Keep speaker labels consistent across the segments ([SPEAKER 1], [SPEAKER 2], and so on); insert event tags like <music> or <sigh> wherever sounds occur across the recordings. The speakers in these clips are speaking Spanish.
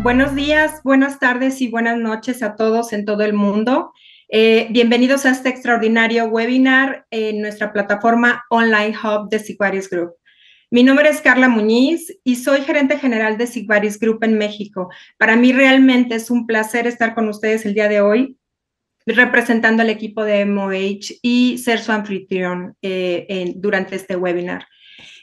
[SPEAKER 1] Buenos días, buenas tardes y buenas noches a todos en todo el mundo. Eh, bienvenidos a este extraordinario webinar en nuestra plataforma Online Hub de Sigvaris Group. Mi nombre es Carla Muñiz y soy gerente general de Sigvaris Group en México. Para mí realmente es un placer estar con ustedes el día de hoy representando al equipo de MOH y ser su anfitrión eh, durante este webinar.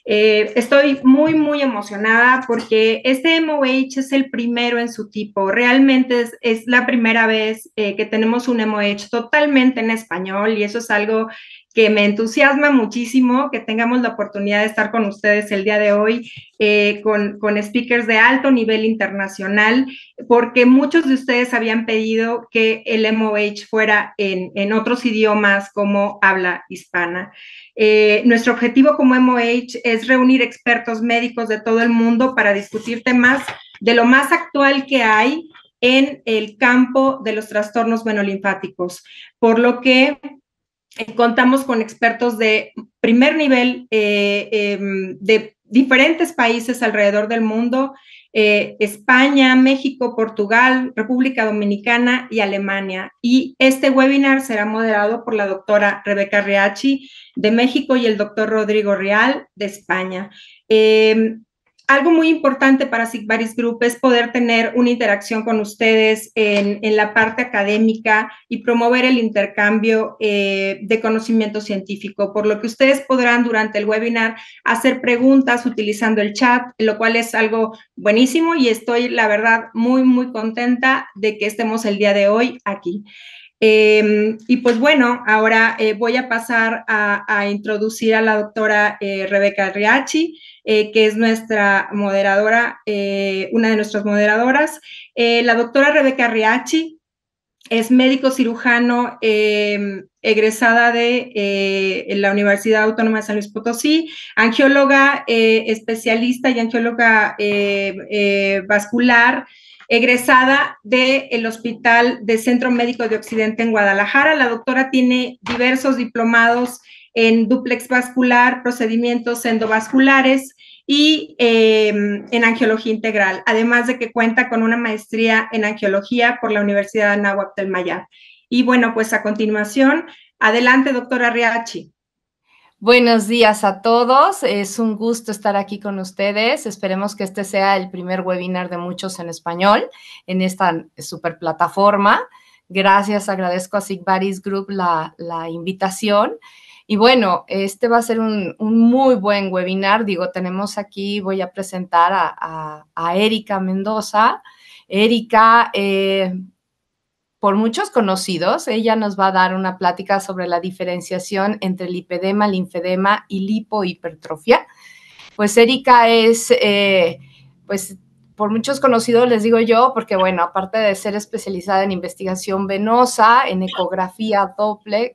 [SPEAKER 1] Eh, estoy muy, muy emocionada porque este MOH es el primero en su tipo. Realmente es, la primera vez eh, que tenemos un MOH totalmente en español y eso es algo que me entusiasma muchísimo que tengamos la oportunidad de estar con ustedes el día de hoy, eh, con, speakers de alto nivel internacional, porque muchos de ustedes habían pedido que el MOH fuera en, otros idiomas como habla hispana. Eh, nuestro objetivo como MOH es reunir expertos médicos de todo el mundo para discutir temas de lo más actual que hay en el campo de los trastornos venolinfáticos. por lo que eh, contamos con expertos de primer nivel eh, em, de diferentes países alrededor del mundo, eh, España, México, Portugal, República Dominicana y Alemania. Y este webinar será moderado por la doctora Rebeca Riachi de México y el doctor Rodrigo Real de España. Em, algo muy importante para Sigvaris Group es poder tener una interacción con ustedes en, la parte académica y promover el intercambio eh, de conocimiento científico, por lo que ustedes podrán durante el webinar hacer preguntas utilizando el chat, lo cual es algo buenísimo y estoy, la verdad, muy, muy contenta de que estemos el día de hoy aquí. Em, y pues bueno, ahora eh, voy a pasar a, introducir a la doctora eh, Rebeca Riachi, eh, que es nuestra moderadora, una de nuestras moderadoras. la doctora Rebeca Riachi es médico cirujano em, egresada de la Universidad Autónoma de San Luis Potosí, angióloga especialista y angióloga vascular egresada del Hospital de Centro Médico de Occidente en Guadalajara. La doctora tiene diversos diplomados en duplex vascular, procedimientos endovasculares y em, en angiología integral, además de que cuenta con una maestría en angiología por la Universidad de Nahuatl del Y bueno, pues a continuación, adelante, doctora Riachi. Buenos días a todos. Es un gusto estar aquí con ustedes.
[SPEAKER 2] Esperemos que este sea el primer webinar de muchos en español en esta super plataforma. Gracias, agradezco a Sigvaris Group la, invitación. Y bueno, este va a ser un, muy buen webinar. Digo, tenemos aquí, voy a presentar a, Erika Mendoza. Erika eh, por muchos conocidos. Ella nos va a dar una plática sobre la diferenciación entre lipedema, linfedema y lipohipertrofia. Pues Erika es, eh, pues por muchos conocidos les digo yo, porque bueno, aparte de ser especializada en investigación venosa, en ecografía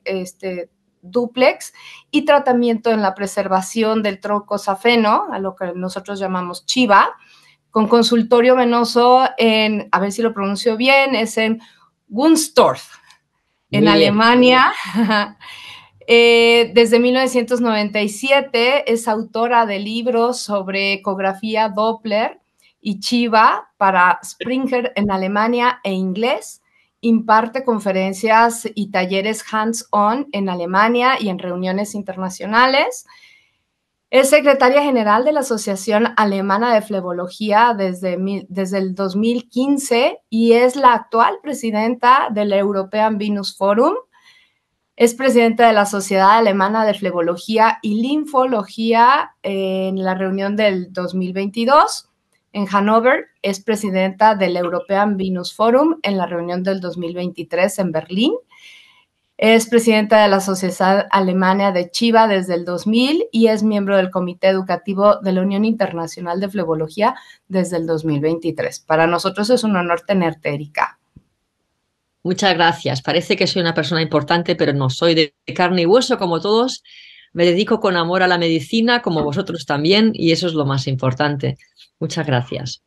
[SPEAKER 2] este, duplex y tratamiento en la preservación del tronco safeno, a lo que nosotros llamamos chiva, con consultorio venoso en, a ver si lo pronuncio bien, es en Gunstorf, en Alemania. <laughs> Eh, desde 1997 es autora de libros sobre ecografía Doppler y Chiva para Springer en Alemania e inglés. Imparte conferencias y talleres hands-on en Alemania y en reuniones internacionales. Es secretaria general de la Asociación Alemana de Flebología desde, el 2015 y es la actual presidenta del European Venus Forum. Es presidenta de la Sociedad Alemana de Flebología y Linfología en la reunión del 2022 en Hannover. Es presidenta del European Venus Forum en la reunión del 2023 en Berlín es presidenta de la Sociedad Alemana de Chiva desde el 2000 y es miembro del Comité Educativo de la Unión Internacional de Flebología desde el 2023. Para nosotros es un honor tenerte, Erika.
[SPEAKER 3] Muchas gracias. Parece que soy una persona importante, pero no, soy de carne y hueso como todos. Me dedico con amor a la medicina, como vosotros también, y eso es lo más importante. Muchas gracias.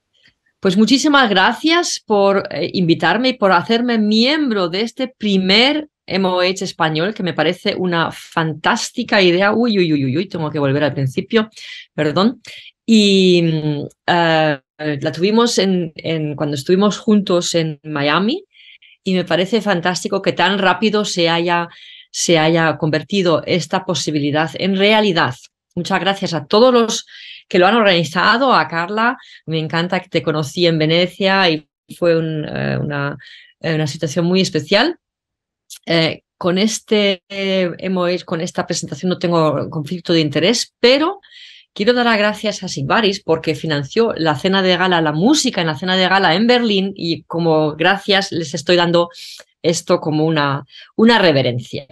[SPEAKER 3] Pues muchísimas gracias por eh, invitarme y por hacerme miembro de este primer MOH español, que me parece una fantástica idea. Uy, uy, uy, uy, tengo que volver al principio, perdón. Y mm, eh, la tuvimos en, cuando estuvimos juntos en Miami y me parece fantástico que tan rápido se haya, se haya convertido esta posibilidad en realidad. Muchas gracias a todos los que lo han organizado, a Carla, me encanta que te conocí en Venecia y fue eh, una, eh, una situación muy especial. Eh, con, este, eh, con esta presentación no tengo conflicto de interés, pero quiero dar las gracias a Sigvaris porque financió la cena de gala, la música en la cena de gala en Berlín y como gracias les estoy dando esto como una, una reverencia.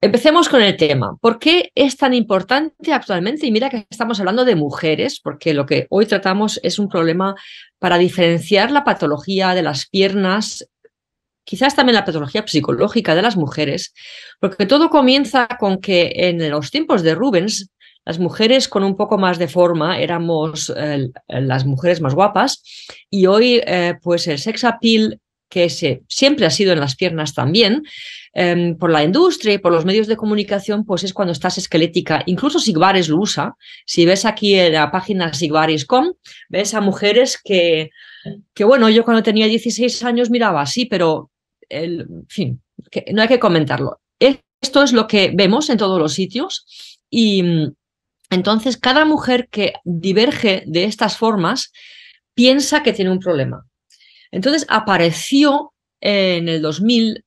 [SPEAKER 3] Empecemos con el tema. ¿Por qué es tan importante actualmente? Y mira que estamos hablando de mujeres, porque lo que hoy tratamos es un problema para diferenciar la patología de las piernas quizás también la patología psicológica de las mujeres, porque todo comienza con que en los tiempos de Rubens, las mujeres con un poco más de forma éramos eh, las mujeres más guapas y hoy eh, pues el sex appeal que se, siempre ha sido en las piernas también, em, por la industria y por los medios de comunicación, pues es cuando estás esquelética. Incluso Sigvaris lo usa. Si ves aquí en la página sigvaris.com, ves a mujeres que, que, bueno, yo cuando tenía 16 años miraba así, pero fin, no hay que comentarlo. Esto es lo que vemos en todos los sitios y mm, entonces cada mujer que diverge de estas formas piensa que tiene un problema. Entonces apareció en el 2000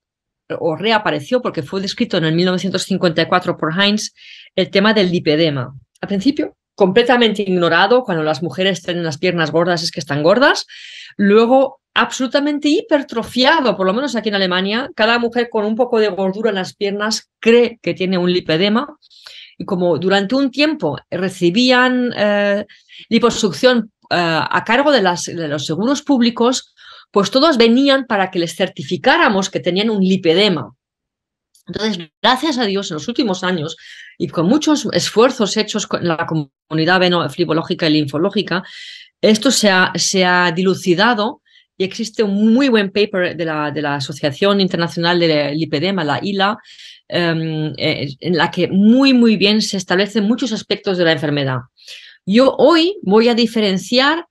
[SPEAKER 3] o reapareció porque fue descrito en el 1954 por Heinz el tema del lipedema. Al principio completamente ignorado, cuando las mujeres tienen las piernas gordas es que están gordas, luego absolutamente hipertrofiado, por lo menos aquí en Alemania. Cada mujer con un poco de gordura en las piernas cree que tiene un lipedema. Y como durante un tiempo recibían eh, liposucción eh, a cargo de, los seguros públicos, pues todos venían para que les certificáramos que tenían un lipedema. Entonces, gracias a Dios, en los últimos años y con muchos esfuerzos hechos en la comunidad venoflipológica y linfológica, esto se se ha dilucidado y existe un muy buen paper de la, de la Asociación Internacional del Lipedema, la ILA, em, eh, en la que muy, muy bien se establecen muchos aspectos de la enfermedad. Yo hoy voy a diferenciar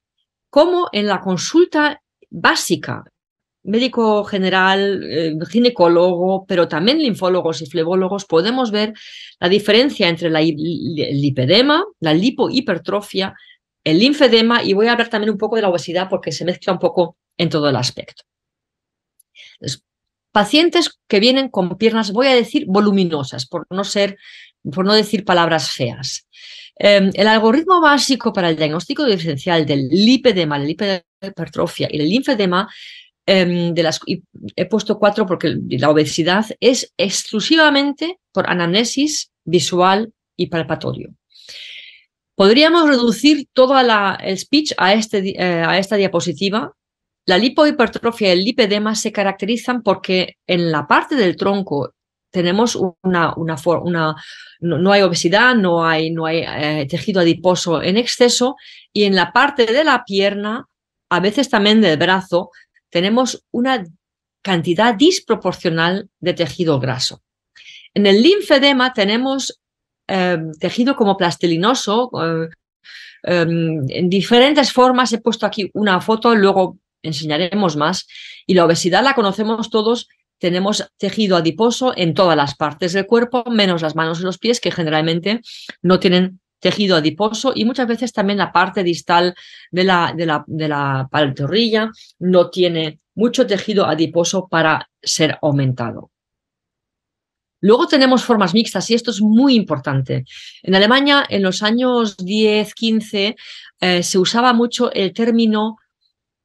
[SPEAKER 3] cómo en la consulta básica, médico general, eh, ginecólogo, pero también linfólogos y flebólogos, podemos ver la diferencia entre la lipedema, la lipohipertrofia, el linfedema, y voy a hablar también un poco de la obesidad porque se mezcla un poco en todo el aspecto. pacientes que vienen con piernas, voy a decir, voluminosas, por no ser, por no decir palabras feas. Em, el algoritmo básico para el diagnóstico diferencial del lipedema, la hipertrofia y el linfedema, em, de las, he puesto cuatro porque la obesidad es exclusivamente por anamnesis visual y palpatorio. Podríamos reducir todo el speech a, este, eh, a esta diapositiva la lipohipertrofia y el lipedema se caracterizan porque en la parte del tronco tenemos una, una, no, hay obesidad, no hay, no hay eh, tejido adiposo en exceso y en la parte de la pierna, a veces también del brazo, tenemos una cantidad disproporcional de tejido graso. En el linfedema tenemos em, tejido como plastilinoso, eh, em, en diferentes formas. He puesto aquí una foto, luego enseñaremos más. Y la obesidad la conocemos todos. Tenemos tejido adiposo en todas las partes del cuerpo, menos las manos y los pies, que generalmente no tienen tejido adiposo y muchas veces también la parte distal de la, de la, de la no tiene mucho tejido adiposo para ser aumentado. Luego tenemos formas mixtas y esto es muy importante. En Alemania, en los años 10, 15, eh, se usaba mucho el término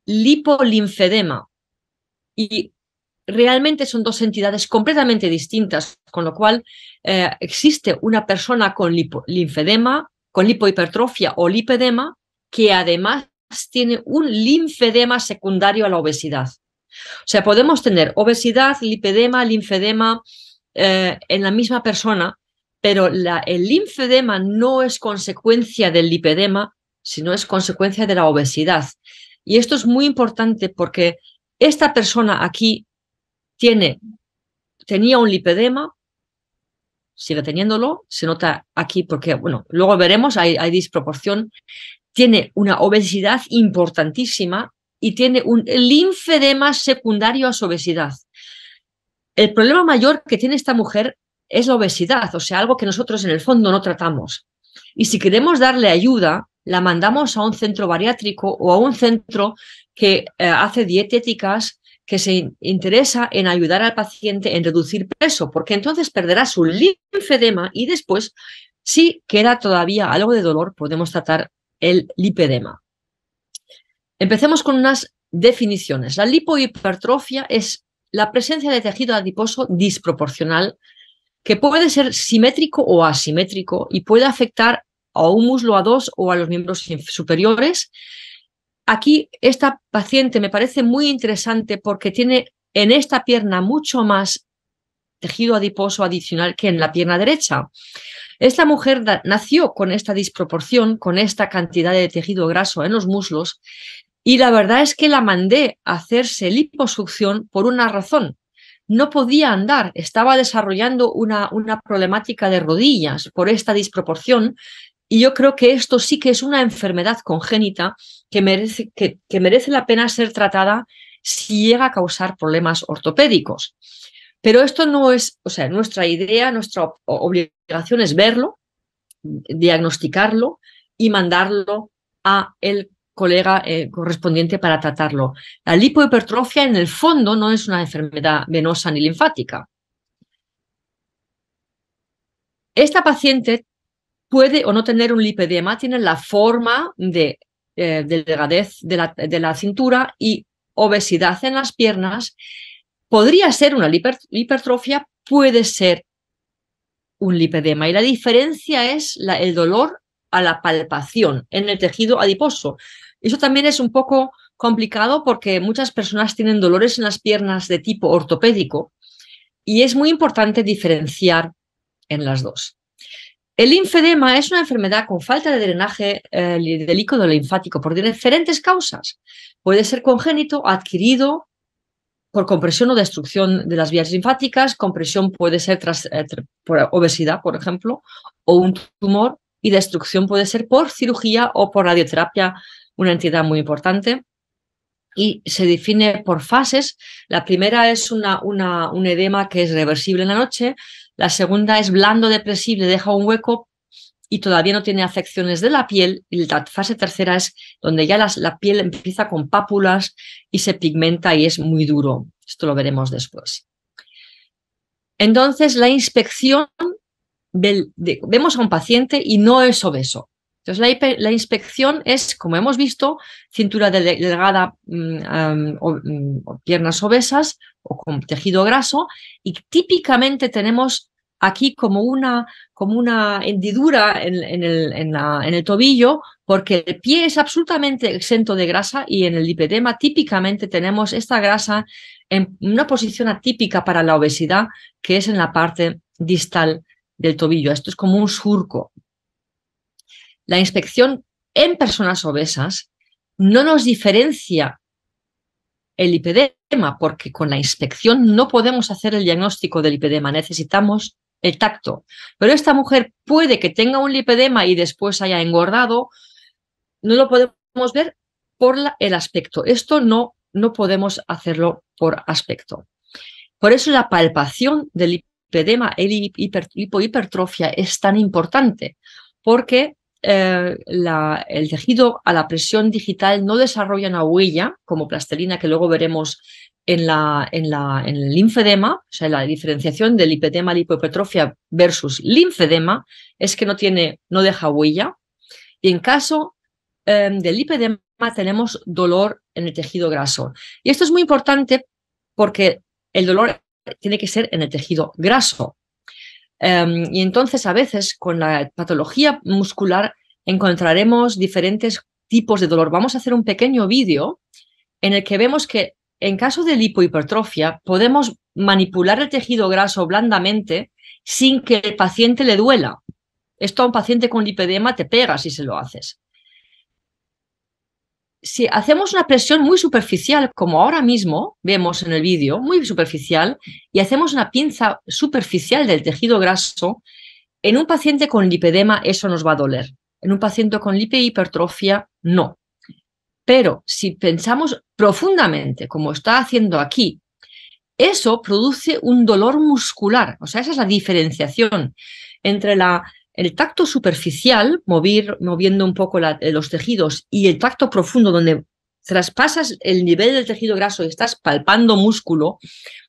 [SPEAKER 3] lipolinfedema. Y realmente son dos entidades completamente distintas, con lo cual eh, existe una persona con con lipohipertrofia o lipedema, que además tiene un linfedema secundario a la obesidad. O sea, podemos tener obesidad, lipedema, linfedema eh, en la misma persona, pero el linfedema no es consecuencia del lipedema, sino es consecuencia de la obesidad. Y esto es muy importante porque esta persona aquí tiene, tenía un lipedema, sigue teniéndolo, se nota aquí porque, bueno, luego veremos, hay, hay disproporción, tiene una obesidad importantísima y tiene un linfedema secundario a su obesidad. El problema mayor que tiene esta mujer es la obesidad, o sea, algo que nosotros en el fondo no tratamos. Y si queremos darle ayuda, la mandamos a un centro bariátrico o a un centro que eh, hace dietéticas, que se interesa en ayudar al paciente en reducir peso, porque entonces perderá su linfedema y después, si queda todavía algo de dolor, podemos tratar el lipedema. Empecemos con unas definiciones. La lipohipertrofia es la presencia de tejido adiposo disproporcional que puede ser simétrico o asimétrico y puede afectar o un muslo a dos o a los miembros superiores. Aquí esta paciente me parece muy interesante porque tiene en esta pierna mucho más tejido adiposo adicional que en la pierna derecha. Esta mujer nació con esta disproporción, con esta cantidad de tejido graso en los muslos y la verdad es que la mandé a hacerse liposucción por una razón. No podía andar, estaba desarrollando una, una problemática de rodillas por esta disproporción y yo creo que esto sí que es una enfermedad congénita que merece, que, merece la pena ser tratada si llega a causar problemas ortopédicos. Pero esto no es, o sea, nuestra idea, nuestra obligación es verlo, diagnosticarlo y mandarlo a el colega eh, correspondiente para tratarlo. La lipohipertrofia en el fondo no es una enfermedad venosa ni linfática. Esta paciente puede o no tener un lipedema, tiene la forma de eh, delgadez de la, cintura y obesidad en las piernas. Podría ser una hipertrofia, puede ser un lipedema. Y la diferencia es el dolor a la palpación en el tejido adiposo. Eso también es un poco complicado porque muchas personas tienen dolores en las piernas de tipo ortopédico y es muy importante diferenciar en las dos. El linfedema es una enfermedad con falta de drenaje eh, del líquido linfático por diferentes causas. Puede ser congénito, adquirido por compresión o destrucción de las vías linfáticas, compresión puede ser eh, por obesidad, por ejemplo, o un tumor, y destrucción puede ser por cirugía o por radioterapia, una entidad muy importante. Y se define por fases. La primera es un edema que es reversible en la noche, la segunda es blando depresible, deja un hueco y todavía no tiene afecciones de la piel. Y la fase tercera es donde ya la piel empieza con pápulas y se pigmenta y es muy duro. Esto lo veremos después. Entonces, la inspección vemos a un paciente y no es obeso. Entonces, la, inspección es, como hemos visto, cintura delgada mm, mm, o, piernas obesas o con tejido graso y típicamente tenemos aquí como una, como una hendidura en, el, en, el, tobillo, porque el pie es absolutamente exento de grasa y en el lipedema típicamente tenemos esta grasa en una posición atípica para la obesidad, que es en la parte distal del tobillo. Esto es como un surco la inspección en personas obesas no nos diferencia el lipedema, porque con la inspección no podemos hacer el diagnóstico del lipedema, necesitamos el tacto. Pero esta mujer puede que tenga un lipedema y después haya engordado, no lo podemos ver por el aspecto. Esto no, no podemos hacerlo por aspecto. Por eso la palpación del lipedema, el hipertrofia es tan importante, porque eh, el tejido a la presión digital no desarrolla una huella, como plastelina, que luego veremos en, la, en, la, en el linfedema, o sea, la diferenciación del lipedema lipopetrofia versus linfedema, es que no, tiene, no deja huella. Y en caso em, del lipedema tenemos dolor en el tejido graso. Y esto es muy importante porque el dolor tiene que ser en el tejido graso, Em, y entonces a veces con la patología muscular encontraremos diferentes tipos de dolor. Vamos a hacer un pequeño vídeo en el que vemos que en caso de lipohipertrofia podemos manipular el tejido graso blandamente sin que el paciente le duela. Esto a un paciente con lipedema te pega si se lo haces si hacemos una presión muy superficial, como ahora mismo vemos en el vídeo, muy superficial, y hacemos una pinza superficial del tejido graso, en un paciente con lipedema eso nos va a doler. En un paciente con lipohipertrofia, no. Pero si pensamos profundamente, como está haciendo aquí, eso produce un dolor muscular. O sea, esa es la diferenciación entre la el tacto superficial, moviendo un poco los tejidos, y el tacto profundo, donde traspasas el nivel del tejido graso y estás palpando músculo,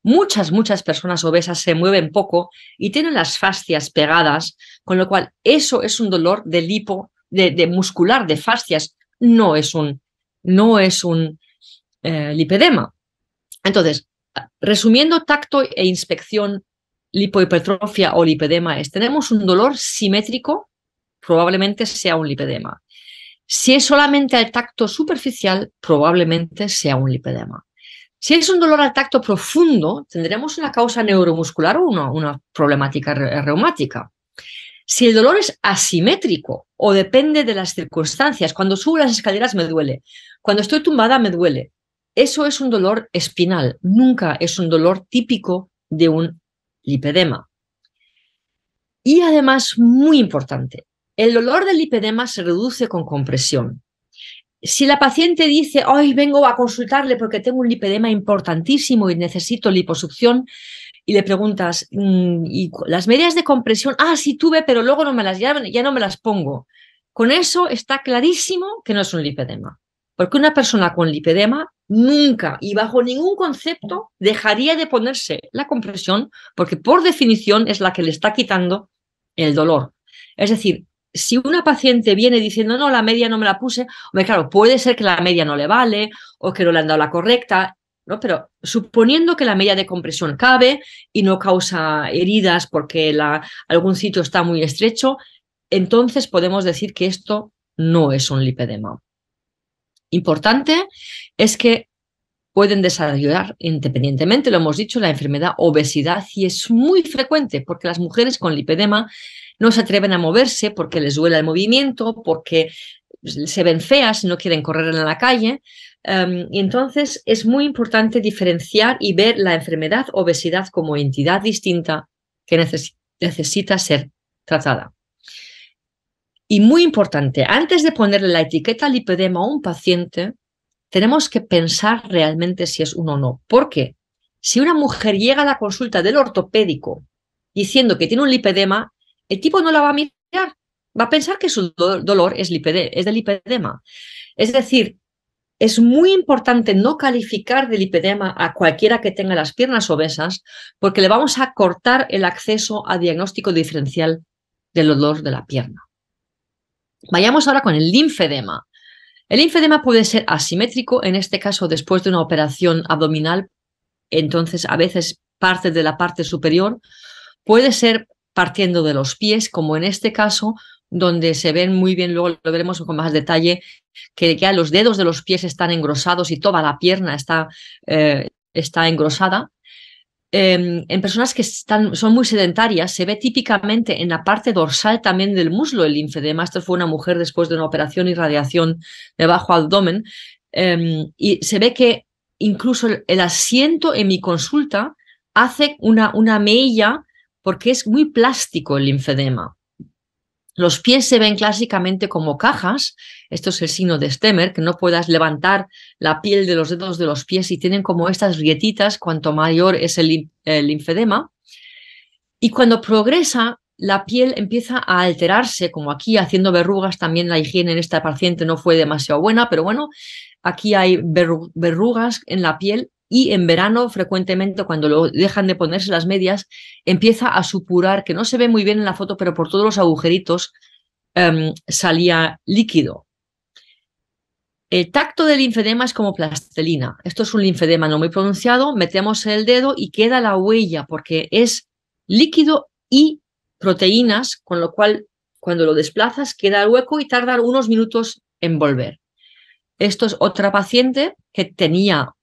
[SPEAKER 3] muchas, muchas personas obesas se mueven poco y tienen las fascias pegadas, con lo cual eso es un dolor de lipo, de, muscular, de fascias, no es un, no es un eh, lipedema. Entonces, resumiendo tacto e inspección lipohipertrofia o lipedema es, tenemos un dolor simétrico, probablemente sea un lipedema. Si es solamente al tacto superficial, probablemente sea un lipedema. Si es un dolor al tacto profundo, tendremos una causa neuromuscular o una, problemática reumática. Si el dolor es asimétrico o depende de las circunstancias, cuando subo las escaleras me duele, cuando estoy tumbada me duele, eso es un dolor espinal, nunca es un dolor típico de un lipedema. Y además, muy importante, el dolor del lipedema se reduce con compresión. Si la paciente dice, hoy vengo a consultarle porque tengo un lipedema importantísimo y necesito liposucción, y le preguntas, mm, ¿y las medidas de compresión? Ah, sí tuve, pero luego no me las, ya no me las pongo. Con eso está clarísimo que no es un lipedema, porque una persona con lipedema nunca y bajo ningún concepto dejaría de ponerse la compresión porque por definición es la que le está quitando el dolor. Es decir, si una paciente viene diciendo, no, la media no me la puse, hombre, claro, puede ser que la media no le vale o que no le han dado la correcta, ¿no? Pero suponiendo que la media de compresión cabe y no causa heridas porque la, algún sitio está muy estrecho, entonces podemos decir que esto no es un lipedema. Importante es que pueden desarrollar independientemente, lo hemos dicho, la enfermedad obesidad y es muy frecuente porque las mujeres con lipedema no se atreven a moverse porque les duele el movimiento, porque se ven feas, no quieren correr en la calle. Em, y entonces es muy importante diferenciar y ver la enfermedad obesidad como entidad distinta que necesita ser tratada. Y muy importante, antes de ponerle la etiqueta lipedema a un paciente, tenemos que pensar realmente si es uno o no. Porque si una mujer llega a la consulta del ortopédico diciendo que tiene un lipedema, el tipo no la va a mirar, va a pensar que su dolor es, del es de lipedema. Es decir, es muy importante no calificar de lipedema a cualquiera que tenga las piernas obesas, porque le vamos a cortar el acceso a diagnóstico diferencial del dolor de la pierna. Vayamos ahora con el linfedema. El linfedema puede ser asimétrico, en este caso después de una operación abdominal, entonces a veces parte de la parte superior, puede ser partiendo de los pies, como en este caso, donde se ven muy bien, luego lo veremos con más detalle, que ya los dedos de los pies están engrosados y toda la pierna está, eh, está engrosada. Em, en personas que son muy sedentarias, se ve típicamente en la parte dorsal también del muslo el linfedema. Esto fue una mujer después de una operación y radiación de bajo abdomen. Em, y se ve que incluso el, asiento en mi consulta hace una, una mella porque es muy plástico el linfedema. Los pies se ven clásicamente como cajas, esto es el signo de Stemmer, que no puedas levantar la piel de los dedos de los pies y tienen como estas rietitas cuanto mayor es el, el linfedema. Y cuando progresa, la piel empieza a alterarse, como aquí haciendo verrugas, también la higiene en esta paciente no fue demasiado buena, pero bueno, aquí hay verrugas en la piel y en verano frecuentemente cuando lo dejan de ponerse las medias empieza a supurar, que no se ve muy bien en la foto, pero por todos los agujeritos em, salía líquido. El tacto del linfedema es como plastelina. Esto es un linfedema no muy pronunciado, metemos el dedo y queda la huella porque es líquido y proteínas, con lo cual cuando lo desplazas queda el hueco y tarda unos minutos en volver. Esto es otra paciente que tenía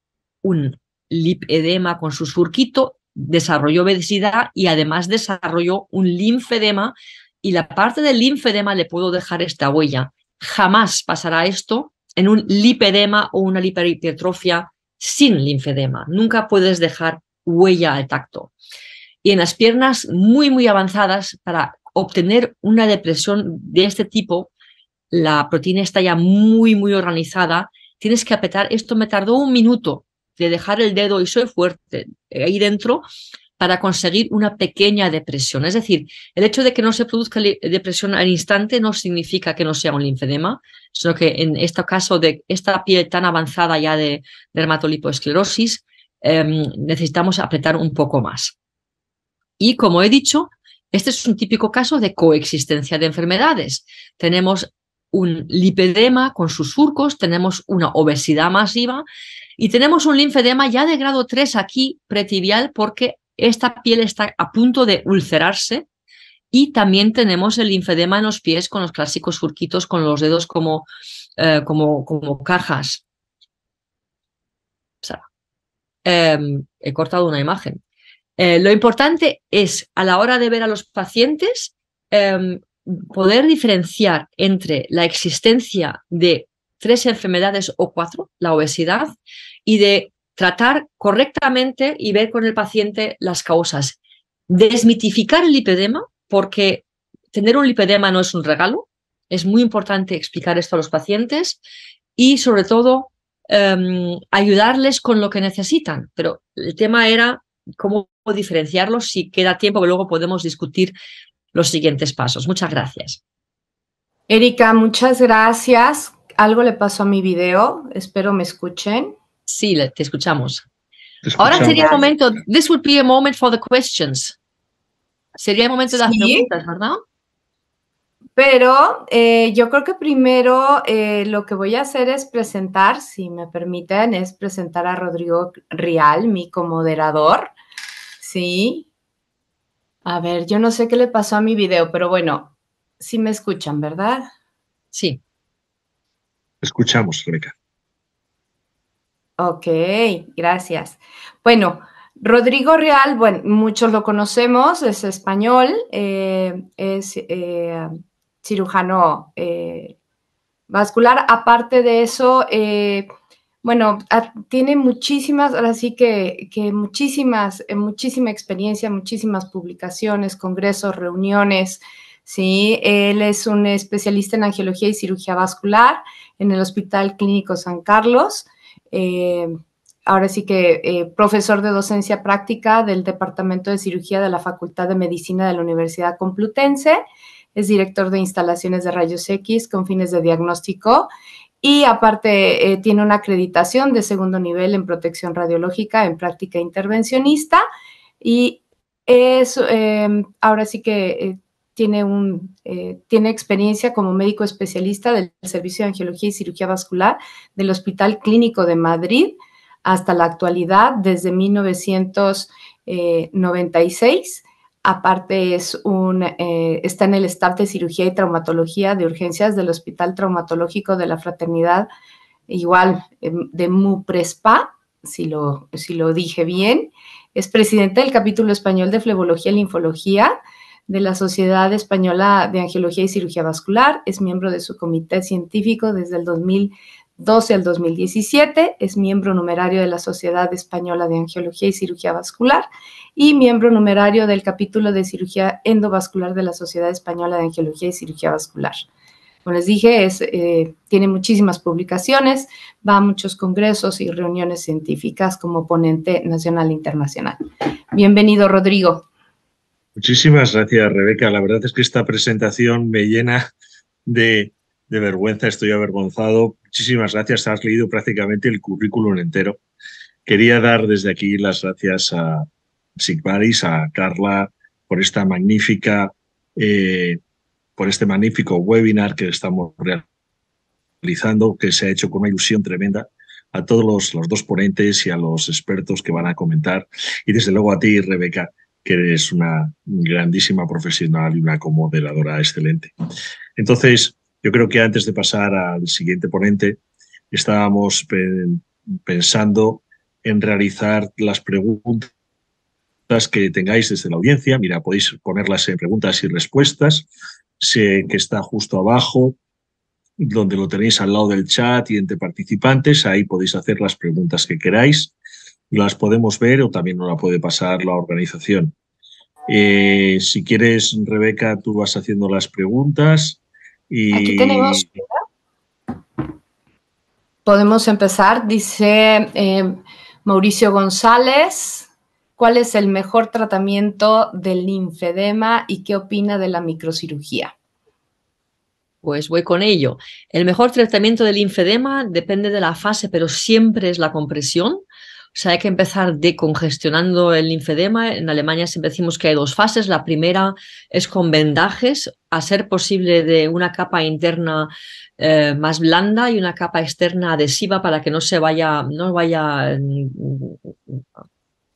[SPEAKER 3] un lipedema con su surquito, desarrolló obesidad y además desarrolló un linfedema y la parte del linfedema le puedo dejar esta huella. Jamás pasará esto en un lipedema o una liperipetrofia sin linfedema. Nunca puedes dejar huella al tacto. Y en las piernas muy, muy avanzadas, para obtener una depresión de este tipo, la proteína está ya muy, muy organizada. Tienes que apretar, esto me tardó un minuto de dejar el dedo y soy fuerte ahí dentro para conseguir una pequeña depresión. Es decir, el hecho de que no se produzca depresión al instante no significa que no sea un linfedema, sino que en este caso de esta piel tan avanzada ya de dermatolipoesclerosis, em, necesitamos apretar un poco más. Y como he dicho, este es un típico caso de coexistencia de enfermedades. Tenemos un lipedema con sus surcos, tenemos una obesidad masiva y tenemos un linfedema ya de grado 3 aquí pretibial porque esta piel está a punto de ulcerarse y también tenemos el linfedema en los pies con los clásicos surquitos, con los dedos como, eh, como, como cajas. Em, he cortado una imagen. Eh, lo importante es a la hora de ver a los pacientes em, poder diferenciar entre la existencia de tres enfermedades o cuatro, la obesidad, y de tratar correctamente y ver con el paciente las causas. Desmitificar el lipedema, porque tener un lipedema no es un regalo, es muy importante explicar esto a los pacientes y sobre todo em, ayudarles con lo que necesitan. Pero el tema era cómo diferenciarlos si queda tiempo, que luego podemos discutir los siguientes pasos. Muchas gracias.
[SPEAKER 2] Erika, muchas gracias algo le pasó a mi video, espero me escuchen. Sí, te escuchamos. Ahora sería el momento, this would be a moment for the questions. Sería el momento de las preguntas, ¿verdad? Pero eh, yo creo que primero eh, lo que voy a hacer es presentar, si me permiten, es presentar a Rodrigo Rial, mi comoderador. Sí. A ver, yo no sé qué le pasó a mi video, pero bueno, sí me escuchan, ¿verdad? Sí.
[SPEAKER 4] Escuchamos, Rebeca.
[SPEAKER 2] Ok, gracias. Bueno, Rodrigo Real, bueno, muchos lo conocemos, es español, eh, es eh, cirujano eh, vascular. Aparte de eso, bueno, tiene muchísimas, ahora sí que, que muchísimas, muchísima experiencia, muchísimas publicaciones, congresos, reuniones, ¿sí? Él es un especialista en angiología y cirugía vascular en el Hospital Clínico San Carlos. Eh, ahora sí que eh, profesor de docencia práctica del Departamento de Cirugía de la Facultad de Medicina de la Universidad Complutense. Es director de instalaciones de rayos X con fines de diagnóstico y aparte eh, tiene una acreditación de segundo nivel en protección radiológica en práctica intervencionista y es ahora sí que tiene, un, eh, experiencia como médico especialista del Servicio de Angiología y Cirugía Vascular del Hospital Clínico de Madrid hasta la actualidad, desde 1996. Aparte, es un, eh, está en el staff de cirugía y traumatología de urgencias del Hospital Traumatológico de la Fraternidad, igual em, de MUPRESPA, si lo, si lo dije bien. Es presidente del capítulo español de flebología y linfología de la Sociedad Española de Angiología y Cirugía Vascular, es miembro de su comité científico desde el 2012 al 2017, es miembro numerario de la Sociedad Española de Angiología y Cirugía Vascular y miembro numerario del capítulo de cirugía endovascular de la Sociedad Española de Angiología y Cirugía Vascular. Como les dije, es, eh, tiene muchísimas publicaciones, va a muchos congresos y reuniones científicas como ponente nacional e internacional. Bienvenido, Rodrigo.
[SPEAKER 4] Muchísimas gracias, Rebeca. La verdad es que esta presentación me llena de, de vergüenza, estoy avergonzado. Muchísimas gracias, has leído prácticamente el currículum entero. Quería dar desde aquí las gracias a Sigmaris, a Carla, por esta magnífica, eh, por este magnífico webinar que estamos realizando, que se ha hecho con una ilusión tremenda a todos los, los dos ponentes y a los expertos que van a comentar, y desde luego a ti, Rebeca que eres una grandísima profesional y una moderadora excelente. Entonces, yo creo que antes de pasar al siguiente ponente, estábamos pensando en realizar las preguntas que tengáis desde la audiencia. Mira, podéis ponerlas en preguntas y respuestas, Sé que está justo abajo, donde lo tenéis al lado del chat y entre participantes. Ahí podéis hacer las preguntas que queráis las podemos ver o también nos la puede pasar la organización. Eh, si quieres, Rebeca, tú vas haciendo las preguntas. Y... Aquí tenemos.
[SPEAKER 2] Podemos empezar. Dice eh, Mauricio González, ¿cuál es el mejor tratamiento del linfedema y qué opina de la
[SPEAKER 3] microcirugía? Pues voy con ello. El mejor tratamiento del linfedema depende de la fase, pero siempre es la compresión sea, hay que empezar decongestionando el linfedema. En Alemania siempre decimos que hay dos fases. La primera es con vendajes, a ser posible de una capa interna eh, más blanda y una capa externa adhesiva para que no se vaya, no vaya mm,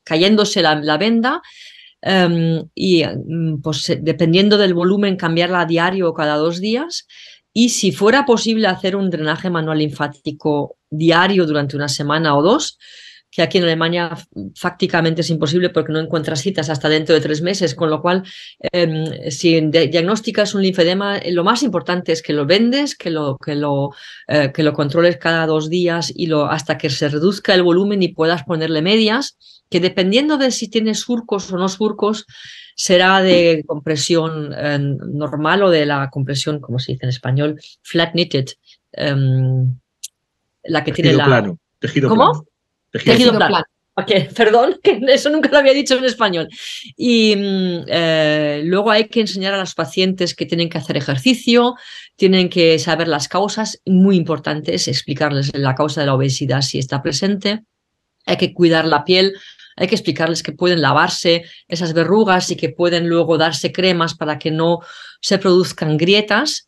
[SPEAKER 3] cayéndose la, venda. Em, y mm, pues, dependiendo del volumen, cambiarla a diario o cada dos días. Y si fuera posible hacer un drenaje manual linfático diario durante una semana o dos, que aquí en Alemania prácticamente es imposible porque no encuentras citas hasta dentro de tres meses, con lo cual em, si diagnosticas un linfedema, eh, lo más importante es que lo vendes, que lo, que lo, eh, que lo controles cada dos días y hasta que se reduzca el volumen y puedas ponerle medias, que dependiendo de si tienes surcos o no surcos, será de compresión em, normal o de la compresión, como se dice en español, flat knitted, em, la que tiene la... Plano,
[SPEAKER 4] tejido ¿Cómo?
[SPEAKER 3] <laughs> perdón, que eso nunca lo había dicho en español. Y mm, eh, luego hay que enseñar a los pacientes que tienen que hacer ejercicio, tienen que saber las causas, muy importante es explicarles la causa de la obesidad si está presente, hay que cuidar la piel, hay que explicarles que pueden lavarse esas verrugas y que pueden luego darse cremas para que no se produzcan grietas.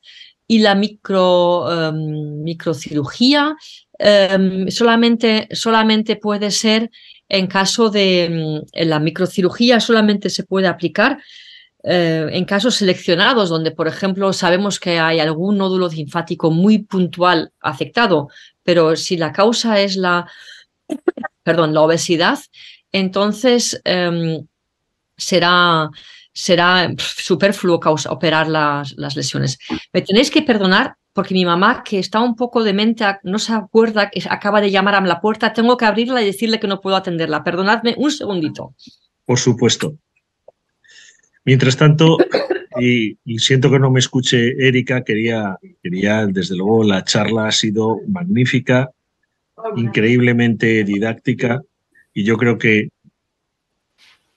[SPEAKER 3] Y la micro, em, microcirugía Em, solamente, solamente puede ser en caso de mm, la microcirugía, solamente se puede aplicar eh, en casos seleccionados, donde, por ejemplo, sabemos que hay algún nódulo linfático muy puntual afectado, pero si la causa es la, <coughs> perdón, la obesidad, entonces em, será, será superfluo operar las, las lesiones. Me tenéis que perdonar porque mi mamá, que está un poco demente, no se acuerda, acaba de llamar a la puerta, tengo que abrirla y decirle que no puedo atenderla. Perdonadme un segundito.
[SPEAKER 4] Por supuesto. Mientras tanto, y, siento que no me escuche Erika, quería, quería, desde luego, la charla ha sido magnífica, increíblemente didáctica, y yo creo que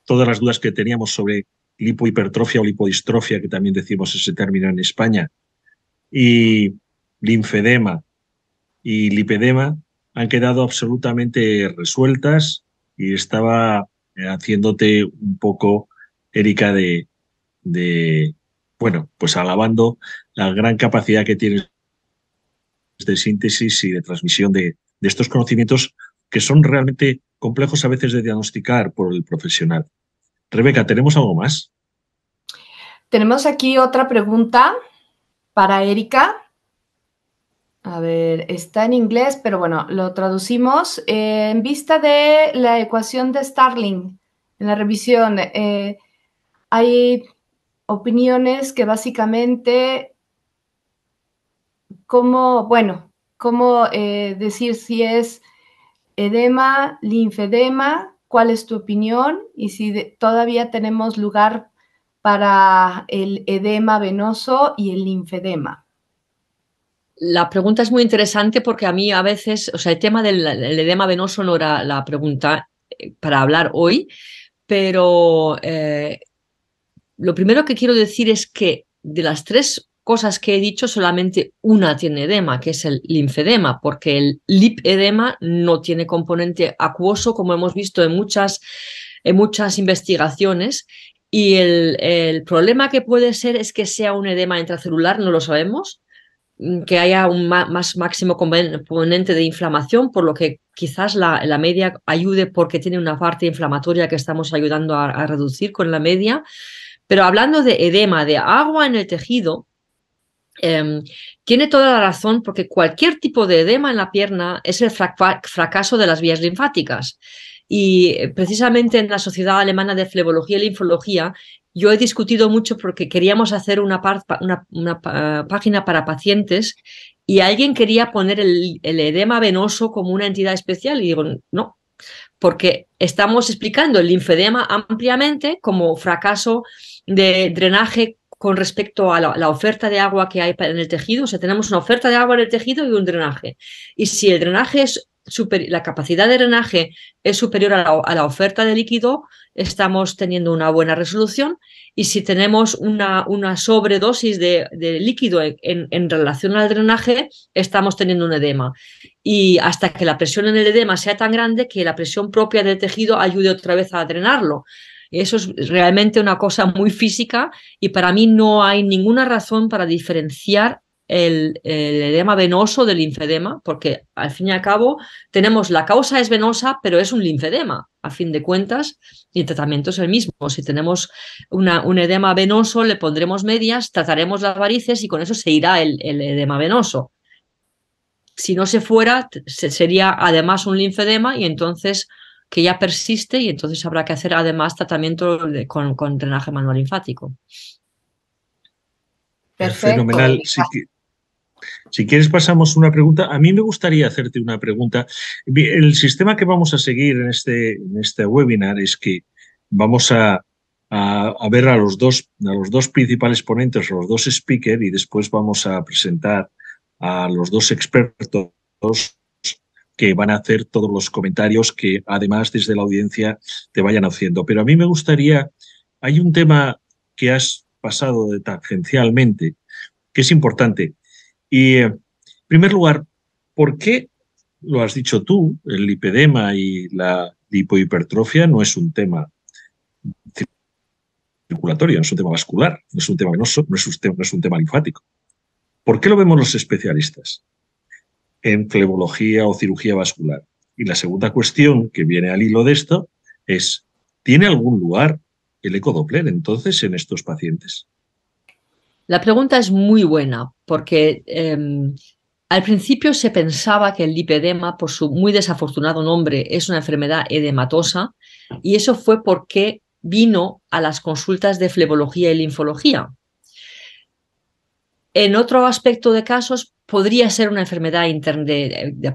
[SPEAKER 4] todas las dudas que teníamos sobre lipohipertrofia o lipodistrofia, que también decimos ese término en España, y linfedema y lipedema han quedado absolutamente resueltas y estaba eh, haciéndote un poco, Erika, de, bueno, pues alabando la gran capacidad que tienes de síntesis y de transmisión de estos conocimientos que son realmente complejos a veces de diagnosticar por el profesional. Rebeca, ¿tenemos algo más?
[SPEAKER 2] Tenemos aquí otra pregunta para Erika, a ver, está en inglés, pero bueno, lo traducimos. Eh, en vista de la ecuación de Starling, en la revisión, eh, hay opiniones que básicamente, como, bueno, cómo eh, decir si es edema, linfedema, cuál es tu opinión y si todavía tenemos lugar para el edema venoso y el linfedema?
[SPEAKER 3] La pregunta es muy interesante porque a mí a veces, o sea, el tema del edema venoso no era la pregunta eh, para hablar hoy, pero eh, lo primero que quiero decir es que de las tres cosas que he dicho, solamente una tiene edema, que es el linfedema, porque el lipedema no tiene componente acuoso, como hemos visto en muchas, en muchas investigaciones, y el, problema que puede ser es que sea un edema intracelular, no lo sabemos, mm, que haya un más máximo componente de inflamación, por lo que quizás la, media ayude porque tiene una parte inflamatoria que estamos ayudando a, reducir con la media. Pero hablando de edema, de agua en el tejido, em, tiene toda la razón porque cualquier tipo de edema en la pierna es el fracaso de las vías linfáticas. Y eh, precisamente en la Sociedad Alemana de Flebología y Linfología, yo he discutido mucho porque queríamos hacer una, página para pacientes y alguien quería poner el, edema venoso como una entidad especial y digo, no, porque estamos explicando el linfedema ampliamente como fracaso de drenaje con respecto a la, la, oferta de agua que hay en el tejido. O sea, tenemos una oferta de agua en el tejido y un drenaje. Y si el drenaje es la capacidad de drenaje es superior a la, oferta de líquido, estamos teniendo una buena resolución y si tenemos una, una sobredosis de, líquido en, en, relación al drenaje, estamos teniendo un edema. Y hasta que la presión en el edema sea tan grande que la presión propia del tejido ayude otra vez a drenarlo. Eso es realmente una cosa muy física y para mí no hay ninguna razón para diferenciar el, edema venoso del linfedema, porque al fin y al cabo tenemos la causa es venosa, pero es un linfedema, a fin de cuentas, y el tratamiento es el mismo. Si tenemos un edema venoso, le pondremos medias, trataremos las varices y con eso se irá el, edema venoso. Si no se fuera, sería además un linfedema y entonces que ya persiste y entonces habrá que hacer además tratamiento con, con drenaje manual linfático.
[SPEAKER 4] Perfecto. Fenomenal. Sí, si quieres pasamos una pregunta. A mí me gustaría hacerte una pregunta. El sistema que vamos a seguir en este, este webinar es que vamos a, ver a los, dos, a los dos principales ponentes, a los dos speakers, y después vamos a presentar a los dos expertos que van a hacer todos los comentarios que además desde la audiencia te vayan haciendo. Pero a mí me gustaría, hay un tema que has pasado de tangencialmente, que es importante. Y en eh, primer lugar, ¿por qué lo has dicho tú? El lipedema y la lipohipertrofia no es un tema circulatorio, no es un tema vascular, no es un tema venoso, no es un tema, linfático. ¿Por qué lo vemos los especialistas en flebología o cirugía vascular? Y la segunda cuestión que viene al hilo de esto es, ¿tiene algún lugar el ecodopler entonces en estos pacientes?
[SPEAKER 3] La pregunta es muy buena porque em, al principio se pensaba que el lipedema, por su muy desafortunado nombre, es una enfermedad edematosa y eso fue porque vino a las consultas de flebología y linfología. En otro aspecto de casos, podría ser una enfermedad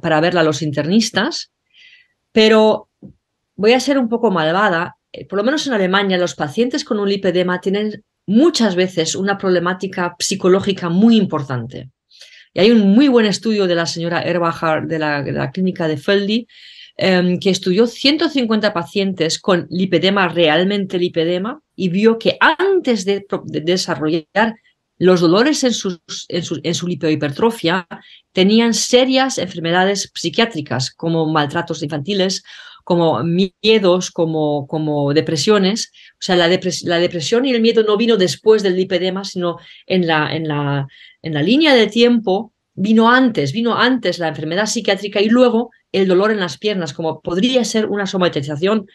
[SPEAKER 3] para verla a los internistas, pero voy a ser un poco malvada. Eh, por lo menos en Alemania, los pacientes con un lipedema tienen muchas veces una problemática psicológica muy importante. Y hay un muy buen estudio de la señora Erbacher de la, clínica de Feldi em, que estudió 150 pacientes con lipedema, realmente lipedema, y vio que antes de, desarrollar los dolores en, en, su, en su tenían serias enfermedades psiquiátricas como maltratos infantiles como miedos, como, como depresiones. O sea, la, depresión y el miedo no vino después del lipedema, sino en la, en la, en la línea de tiempo vino antes, vino antes la enfermedad psiquiátrica y luego el dolor en las piernas, como podría ser una somatización.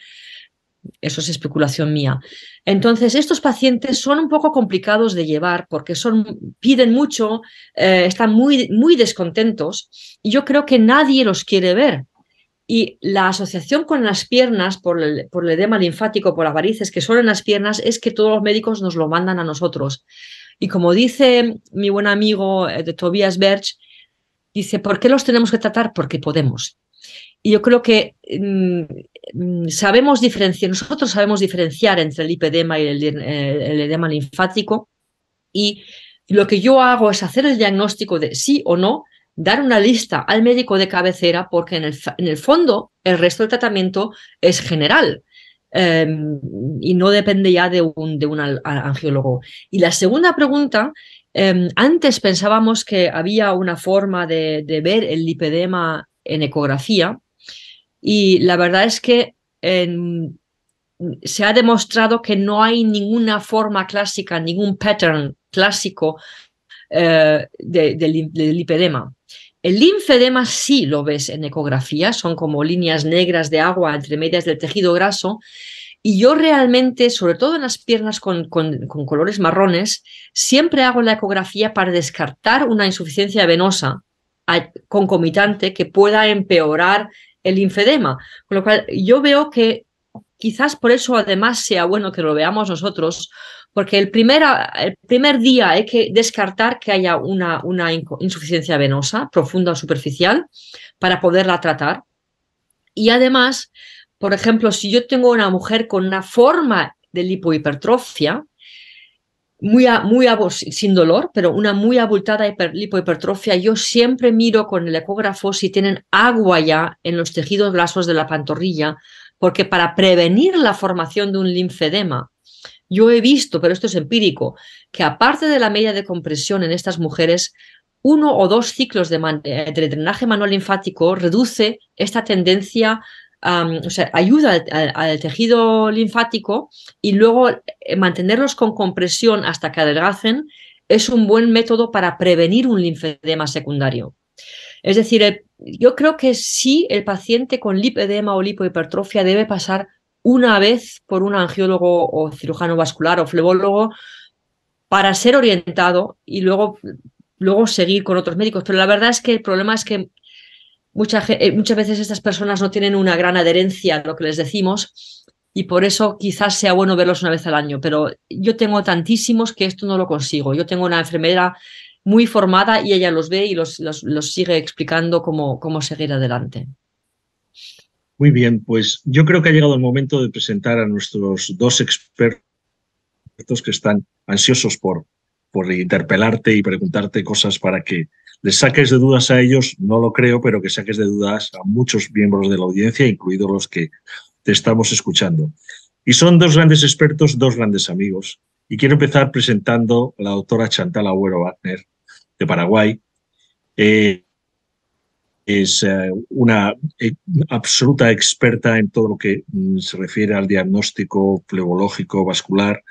[SPEAKER 3] Eso es especulación mía. Entonces, estos pacientes son un poco complicados de llevar porque son, piden mucho, eh, están muy, muy descontentos y yo creo que nadie los quiere ver y la asociación con las piernas, por el, edema linfático, por las varices que son en las piernas, es que todos los médicos nos lo mandan a nosotros. Y como dice mi buen amigo eh, de Tobias Berch, dice, ¿por qué los tenemos que tratar? Porque podemos. Y yo creo que mm, mm, sabemos diferenciar, nosotros sabemos diferenciar entre el ipedema y eh, el edema linfático. Y lo que yo hago es hacer el diagnóstico de sí o no, dar una lista al médico de cabecera porque en el, fondo el resto del tratamiento es general. Em, y no depende ya de un, de angiólogo. Y la segunda pregunta, em, antes pensábamos que había una forma de, ver el lipedema en ecografía y la verdad es que se ha demostrado que no hay ninguna forma clásica, ningún pattern clásico eh, del de, lipedema. El linfedema sí lo ves en ecografía, son como líneas negras de agua entre medias del tejido graso. Y yo realmente, sobre todo en las piernas con, colores marrones, siempre hago la ecografía para descartar una insuficiencia venosa concomitante que pueda empeorar el linfedema. Con lo cual, yo veo que quizás por eso además sea bueno que lo veamos nosotros, porque el primer, el primer día hay que descartar que haya una, una insuficiencia venosa, profunda o superficial, para poderla tratar. Y además, por ejemplo, si yo tengo una mujer con una forma de lipohipertrofia, muy, muy sin dolor, pero una muy abultada lipohipertrofia, yo siempre miro con el ecógrafo si tienen agua ya en los tejidos grasos de la pantorrilla porque para prevenir la formación de un linfedema, yo he visto, pero esto es empírico, que aparte de la media de compresión en estas mujeres, uno o dos ciclos de, eh, drenaje manual linfático reduce esta tendencia o sea, ayuda al, tejido linfático y luego eh, mantenerlos con compresión hasta que adelgacen es un buen método para prevenir un linfedema secundario. Es decir, eh, yo creo que sí el paciente con lipedema o lipohipertrofia debe pasar una vez por un angiólogo o cirujano vascular o flebólogo para ser orientado y luego, luego seguir con otros médicos. Pero la verdad es que el problema es que eh, muchas veces estas personas no tienen una gran adherencia a lo que les decimos y por eso quizás sea bueno verlos una vez al año, pero yo tengo tantísimos que esto no lo consigo. Yo tengo una enfermera muy formada y ella los ve y los, los, sigue explicando cómo, cómo seguir adelante.
[SPEAKER 4] Muy bien, pues yo creo que ha llegado el momento de presentar a nuestros dos expertos que están ansiosos por, por interpelarte y preguntarte cosas para que les saques de dudas a ellos, no lo creo, pero que saques de dudas a muchos miembros de la audiencia, incluidos los que te estamos escuchando. Y son dos grandes expertos, dos grandes amigos. Y quiero empezar presentando a la doctora Chantal Agüero Wagner, Paraguay, eh, es eh, una eh, absoluta experta en todo lo que mm, se refiere al diagnóstico plebológico vascular.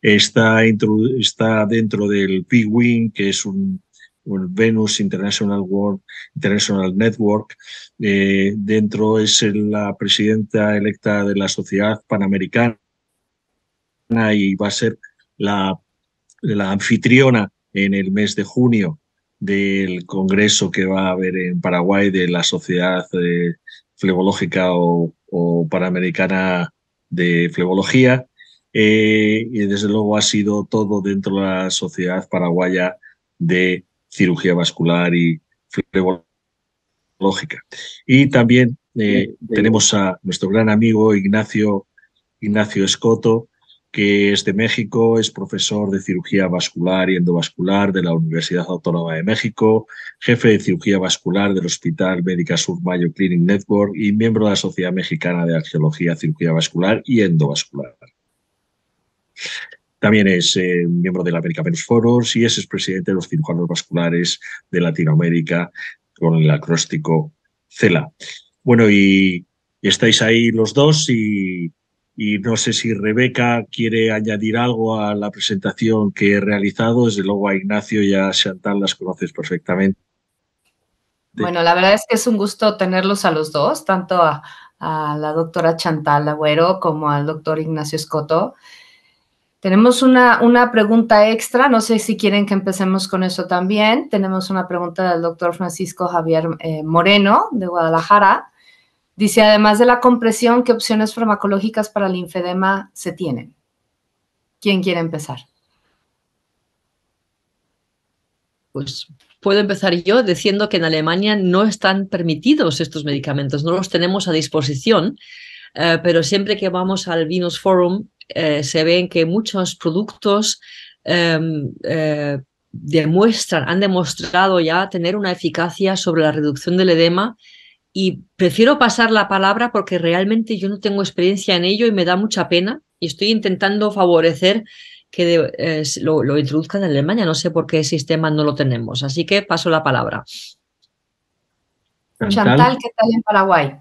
[SPEAKER 4] Está, está dentro del Big wing que es un Venus International World International Network. dentro es la presidenta electa de la Sociedad Panamericana y va a ser la, la anfitriona en el mes de junio del congreso que va a haber en Paraguay de la Sociedad eh, Flebológica o, Panamericana de Flebología. Eh, y desde luego ha sido todo dentro de la Sociedad Paraguaya de Cirugía Vascular y Flebológica. Y también eh, tenemos a nuestro gran amigo Ignacio, Ignacio Escoto, que es de México, es profesor de cirugía vascular y endovascular de la Universidad Autónoma de México, jefe de cirugía vascular del Hospital Médica Sur Mayo Clinic Network y miembro de la Sociedad Mexicana de Arqueología, Cirugía Vascular y Endovascular. También es eh, miembro del América Venus Foros y es expresidente de los cirujanos vasculares de Latinoamérica con el acróstico CELA. Bueno, y estáis ahí los dos y y no sé si Rebeca quiere añadir algo a la presentación que he realizado. Desde luego a Ignacio y a Chantal las conoces perfectamente. Bueno,
[SPEAKER 2] la verdad es que es un gusto tenerlos a los dos, tanto a, la doctora Chantal Agüero como al doctor Ignacio Escoto. Tenemos una, una, pregunta extra, no sé si quieren que empecemos con eso también. Tenemos una pregunta del doctor Francisco Javier eh, Moreno de Guadalajara. Dice, además de la compresión, ¿qué opciones farmacológicas para el
[SPEAKER 3] linfedema se tienen? ¿Quién quiere empezar? Pues puedo empezar yo diciendo que en Alemania no están permitidos estos medicamentos, no los tenemos a disposición, eh, pero siempre que vamos al Venus Forum eh, se ven que muchos productos eh, demuestran, han demostrado ya tener una eficacia sobre la reducción del edema y prefiero pasar la palabra porque realmente yo no tengo experiencia en ello y me da mucha pena y estoy intentando favorecer que eh, lo, introduzcan en Alemania. No sé por qué sistema no lo tenemos. Así que paso la palabra. Chantal,
[SPEAKER 5] ¿qué tal en Paraguay?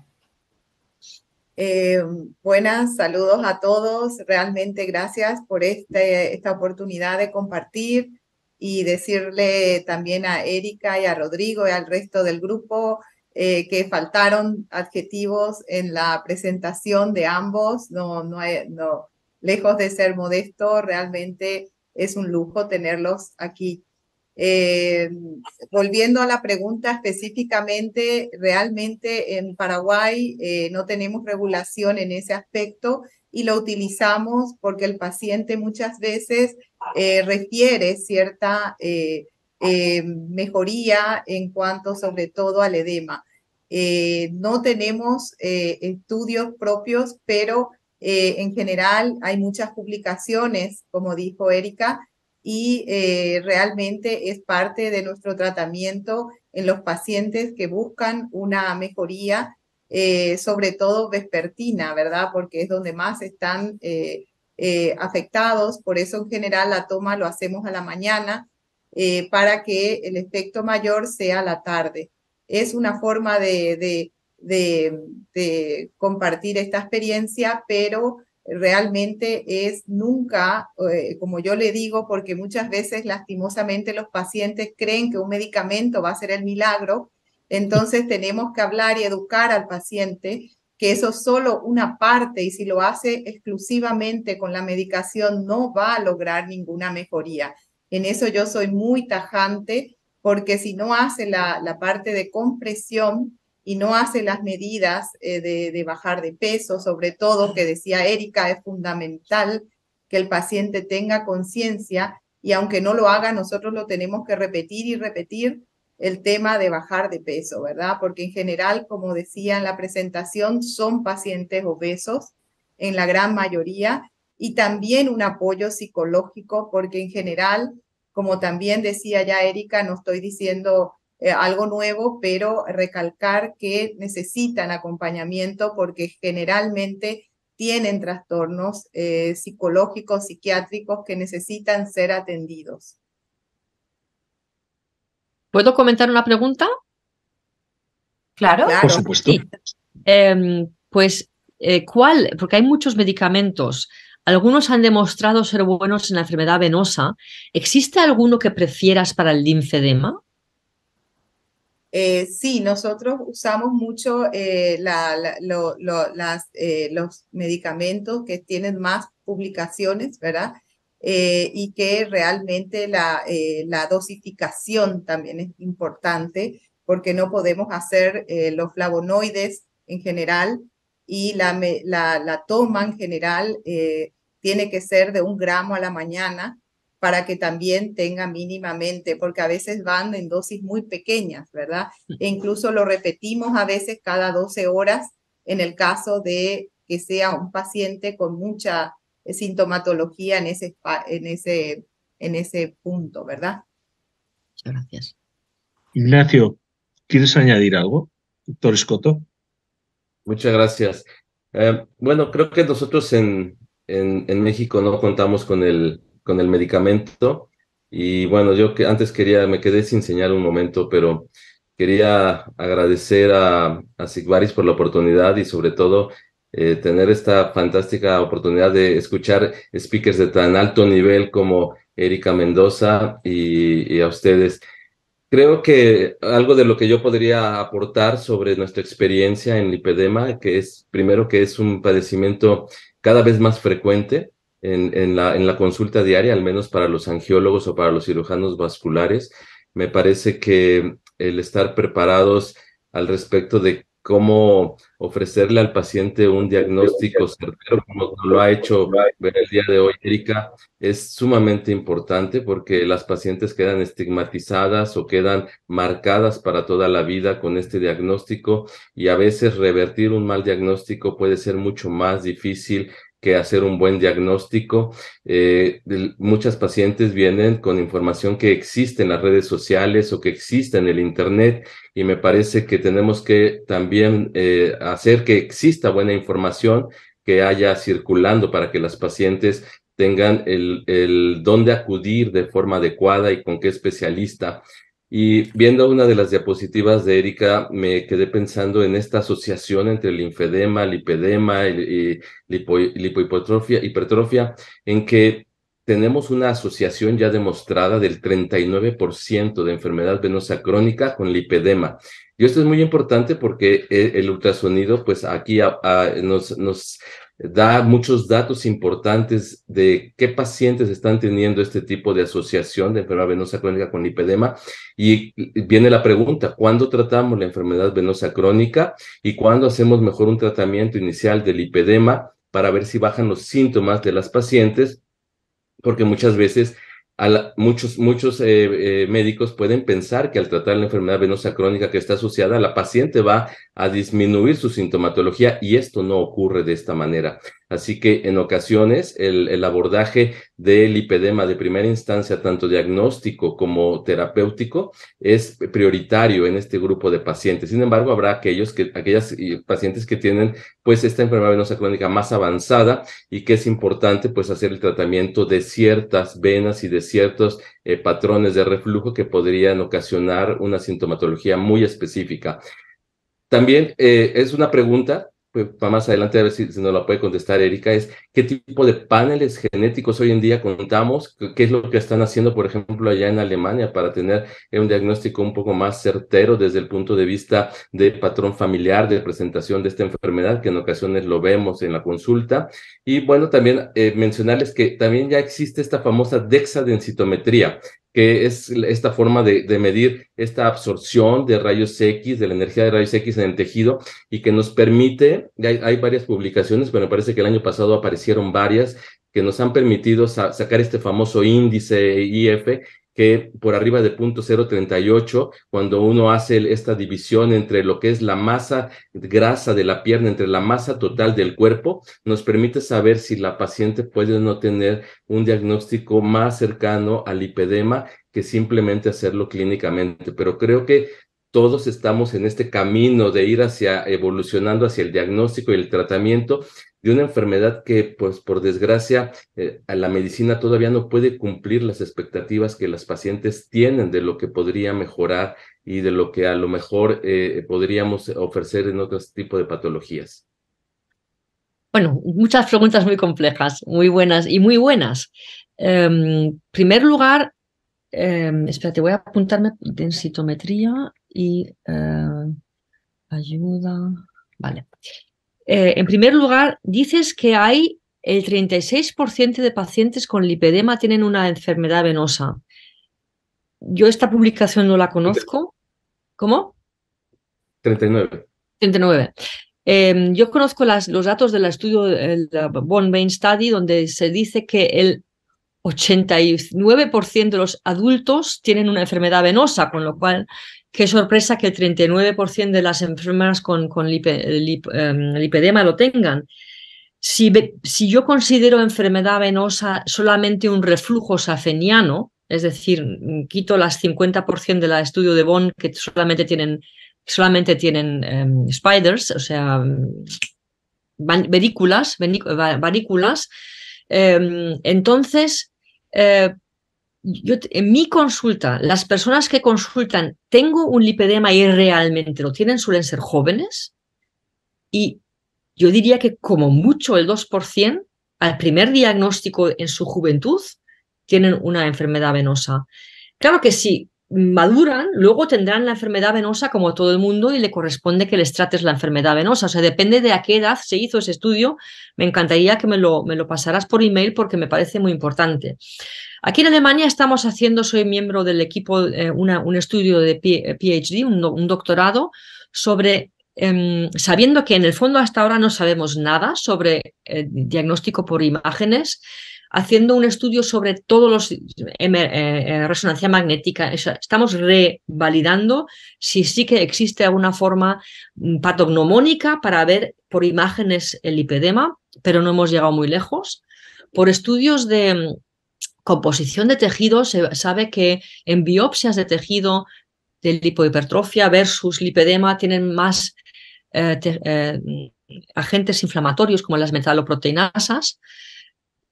[SPEAKER 5] Eh, buenas, saludos a todos. Realmente gracias por este, esta oportunidad de compartir y decirle también a Erika y a Rodrigo y al resto del grupo eh, que faltaron adjetivos en la presentación de ambos. No, no, no, lejos de ser modesto, realmente es un lujo tenerlos aquí. Eh, volviendo a la pregunta específicamente, realmente en Paraguay eh, no tenemos regulación en ese aspecto y lo utilizamos porque el paciente muchas veces refiere cierta mejoría en cuanto sobre todo al edema. Eh, no tenemos eh, estudios propios, pero eh, en general hay muchas publicaciones, como dijo Erika, y realmente es parte de nuestro tratamiento en los pacientes que buscan una mejoría, sobre todo vespertina, ¿verdad? Porque es donde más están afectados, por eso en general la toma lo hacemos a la mañana para que el efecto mayor sea la tarde es una forma de, de, de, compartir esta experiencia, pero realmente es nunca, eh, como yo le digo, porque muchas veces lastimosamente los pacientes creen que un medicamento va a ser el milagro, entonces tenemos que hablar y educar al paciente que eso es solo una parte y si lo hace exclusivamente con la medicación no va a lograr ninguna mejoría. En eso yo soy muy tajante porque si no hace la, parte de compresión y no hace las medidas eh, de bajar de peso, sobre todo, que decía Erika, es fundamental que el paciente tenga conciencia y aunque no lo haga, nosotros lo tenemos que repetir y repetir el tema de bajar de peso, ¿verdad? Porque en general, como decía en la presentación, son pacientes obesos en la gran mayoría y también un apoyo psicológico, porque en general como también decía ya Erika, no estoy diciendo eh, algo nuevo, pero recalcar que necesitan acompañamiento porque generalmente tienen trastornos eh, psicológicos, psiquiátricos que necesitan ser atendidos.
[SPEAKER 3] ¿Puedo comentar una pregunta? Claro, por supuesto. Em, pues, eh, ¿cuál? Porque hay muchos medicamentos algunos han demostrado ser buenos en la enfermedad venosa. ¿Existe alguno que prefieras para el linfedema?
[SPEAKER 5] Eh, sí, nosotros usamos mucho eh, eh, los medicamentos que tienen más publicaciones, ¿verdad? y que realmente la, dosificación también es importante porque no podemos hacer los flavonoides en general y la, toma en general tiene que ser de un gramo a la mañana para que también tenga mínimamente, porque a veces van en dosis muy pequeñas, ¿verdad? E incluso lo repetimos a veces cada 12 horas en el caso de que sea un paciente con mucha sintomatología en ese, en ese, en ese punto, ¿verdad?
[SPEAKER 4] Muchas gracias. Ignacio, ¿quieres añadir algo? Doctor Escoto.
[SPEAKER 6] Muchas gracias. Eh, bueno, creo que nosotros en, en, México no contamos con el, con el medicamento. Y bueno, yo que antes quería, me quedé sin señal un momento, pero quería agradecer a, a Sigvaris por la oportunidad y sobre todo eh, tener esta fantástica oportunidad de escuchar speakers de tan alto nivel como Erika Mendoza y, y a ustedes. Creo que algo de lo que yo podría aportar sobre nuestra experiencia en lipedema, que es primero que es un padecimiento cada vez más frecuente en, en, la, en, la, consulta diaria, al menos para los angiólogos o para los cirujanos vasculares. Me parece que el estar preparados al respecto de cómo ofrecerle al paciente un diagnóstico certero, como lo ha hecho el día de hoy Erika, es sumamente importante porque las pacientes quedan estigmatizadas o quedan marcadas para toda la vida con este diagnóstico y a veces revertir un mal diagnóstico puede ser mucho más difícil hacer un buen diagnóstico. Eh, muchas pacientes vienen con información que existe en las redes sociales o que existe en el Internet y me parece que tenemos que también eh, hacer que exista buena información que haya circulando para que las pacientes tengan el, el dónde acudir de forma adecuada y con qué especialista. Y viendo una de las diapositivas de Erika, me quedé pensando en esta asociación entre linfedema, lipedema, y, eh, hipertrofia, en que tenemos una asociación ya demostrada del 39% de enfermedad venosa crónica con lipedema. Y esto es muy importante porque eh, el ultrasonido, pues aquí nos, nos da muchos datos importantes de qué pacientes están teniendo este tipo de asociación de enfermedad venosa crónica con lipedema. Y viene la pregunta, ¿cuándo tratamos la enfermedad venosa crónica y cuándo hacemos mejor un tratamiento inicial del lipedema para ver si bajan los síntomas de las pacientes? Porque muchas veces a muchos, muchos eh, eh, médicos pueden pensar que al tratar la enfermedad venosa crónica que está asociada, la paciente va a disminuir su sintomatología y esto no ocurre de esta manera. Así que en ocasiones el, el abordaje del lipedema de primera instancia, tanto diagnóstico como terapéutico, es prioritario en este grupo de pacientes. Sin embargo, habrá aquellos que, aquellas eh, pacientes que tienen pues esta enfermedad venosa crónica más avanzada y que es importante pues hacer el tratamiento de ciertas venas y de ciertos eh, patrones de reflujo que podrían ocasionar una sintomatología muy específica. También eh, es una pregunta, pues, para más adelante a ver si, nos la puede contestar Erika, es qué tipo de paneles genéticos hoy en día contamos, qué es lo que están haciendo, por ejemplo, allá en Alemania para tener un diagnóstico un poco más certero desde el punto de vista de patrón familiar, de presentación de esta enfermedad, que en ocasiones lo vemos en la consulta. Y bueno, también eh, mencionarles que también ya existe esta famosa citometría que es esta forma de, medir esta absorción de rayos X, de la energía de rayos X en el tejido, y que nos permite, hay, varias publicaciones, pero me parece que el año pasado aparecieron varias que nos han permitido sacar este famoso índice e IF que por arriba de 0.038, cuando uno hace esta división entre lo que es la masa grasa de la pierna, entre la masa total del cuerpo, nos permite saber si la paciente puede no tener un diagnóstico más cercano al lipedema que simplemente hacerlo clínicamente. Pero creo que todos estamos en este camino de ir hacia evolucionando hacia el diagnóstico y el tratamiento de una enfermedad que, pues por desgracia, eh, a la medicina todavía no puede cumplir las expectativas que las pacientes tienen de lo que podría mejorar y de lo que a lo mejor eh, podríamos ofrecer en otros tipo de patologías.
[SPEAKER 3] Bueno, muchas preguntas muy complejas, muy buenas y muy buenas. En em, primer lugar, eh, em, espérate, voy a apuntarme densitometría y eh, ayuda. Vale. Eh, en primer lugar, dices que hay el 36% de pacientes con lipedema tienen una enfermedad venosa. Yo esta publicación no la conozco. ¿Cómo?
[SPEAKER 6] 39.
[SPEAKER 3] 39. Em, yo conozco los datos del estudio el la Bain Study, donde se dice que el 89% de los adultos tienen una enfermedad venosa, con lo cual Qué sorpresa que el 39% de las enfermeras con, con em, lipedema lo tengan. Si, yo considero enfermedad venosa solamente un reflujo safeniano, es decir, quito las 50% del la estudio de Bonn que solamente tienen, solamente tienen em, spiders, o sea, varículas, em, entonces eh, en mi consulta, las personas que consultan, tengo un lipedema y realmente lo tienen, suelen ser jóvenes. Y yo diría que como mucho el 2% al primer diagnóstico en su juventud tienen una enfermedad venosa. Claro que sí, maduran, luego tendrán la enfermedad venosa como todo el mundo y le corresponde que les trates la enfermedad venosa. O sea, depende de a qué edad se hizo ese estudio. Me encantaría que me lo, me lo pasaras por email porque me parece muy importante. Aquí en Alemania estamos haciendo, soy miembro del equipo, eh, una, un estudio de PhD, eh, un, doctorado, sobre em, sabiendo que en el fondo hasta ahora no sabemos nada sobre diagnóstico por imágenes haciendo un estudio sobre todos los eh, eh, resonancia magnética. Estamos revalidando si sí que existe alguna forma mm, patognomónica para ver por imágenes el lipedema, pero no hemos llegado muy lejos. Por estudios de mm, composición de tejido, se sabe que en biopsias de tejido de lipohipertrofia versus lipedema tienen más eh, mm, agentes inflamatorios como las metaloproteinasas,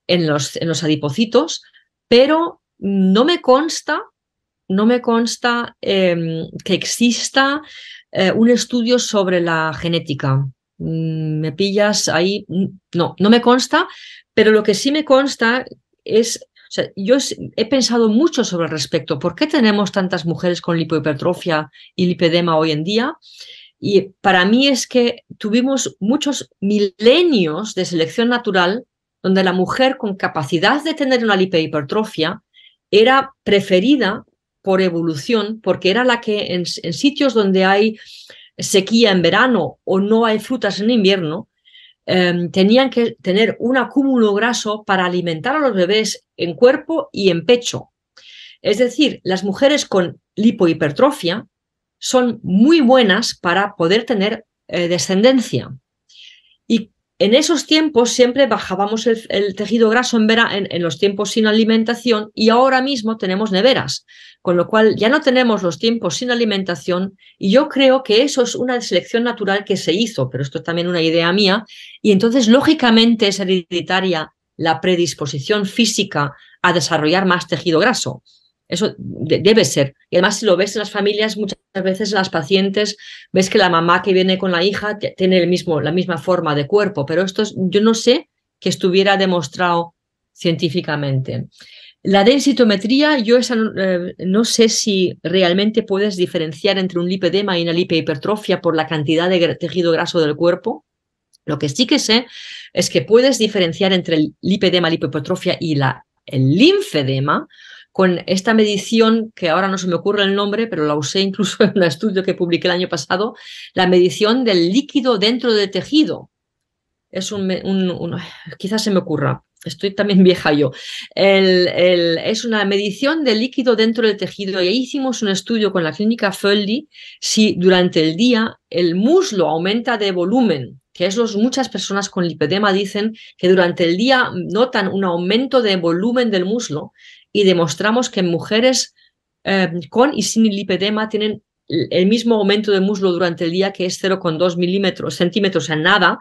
[SPEAKER 3] en los, en los adipocitos, pero no me consta, no me consta em, que exista eh, un estudio sobre la genética. Mm, me pillas ahí, mm, no, no me consta, pero lo que sí me consta es yo he pensado mucho sobre el respecto. ¿Por qué tenemos tantas mujeres con lipohipertrofia y lipedema hoy en día? Y para mí es que tuvimos muchos milenios de selección natural donde la mujer con capacidad de tener una lipohipertrofia era preferida por evolución, porque era la que en, sitios donde hay sequía en verano o no hay frutas en invierno, em, tenían que tener un acúmulo graso para alimentar a los bebés en cuerpo y en pecho. Es decir, las mujeres con lipohipertrofia son muy buenas para poder tener eh, descendencia. En esos tiempos siempre bajábamos el, tejido graso en, en, en, los tiempos sin alimentación y ahora mismo tenemos neveras, con lo cual ya no tenemos los tiempos sin alimentación y yo creo que eso es una selección natural que se hizo, pero esto es también una idea mía y entonces lógicamente es hereditaria la predisposición física a desarrollar más tejido graso. Eso debe ser. Y además, si lo ves en las familias, muchas veces las pacientes, ves que la mamá que viene con la hija tiene el mismo, la misma forma de cuerpo, pero esto yo no sé que estuviera demostrado científicamente. La densitometría, yo eh, no sé si realmente puedes diferenciar entre un lipedema y una lipehipertrofia por la cantidad de tejido graso del cuerpo. Lo que sí que sé es que puedes diferenciar entre el lipedema, lipohipertrofia y la, el linfedema, con esta medición, que ahora no se me ocurre el nombre, pero la usé incluso <laughs> en un estudio que publiqué el año pasado, la medición del líquido dentro del tejido. Es un, quizás se me ocurra, estoy también <laughs> vieja yo, es una medición del líquido dentro del tejido y ahí hicimos un estudio con la clínica Földi si durante el día el muslo aumenta de volumen, que es los muchas personas con lipedema dicen que durante el día notan un aumento de volumen del muslo y demostramos que mujeres em, con y sin lipedema tienen el mismo aumento de muslo durante el día que es 0,2 milímetros, centímetros en nada,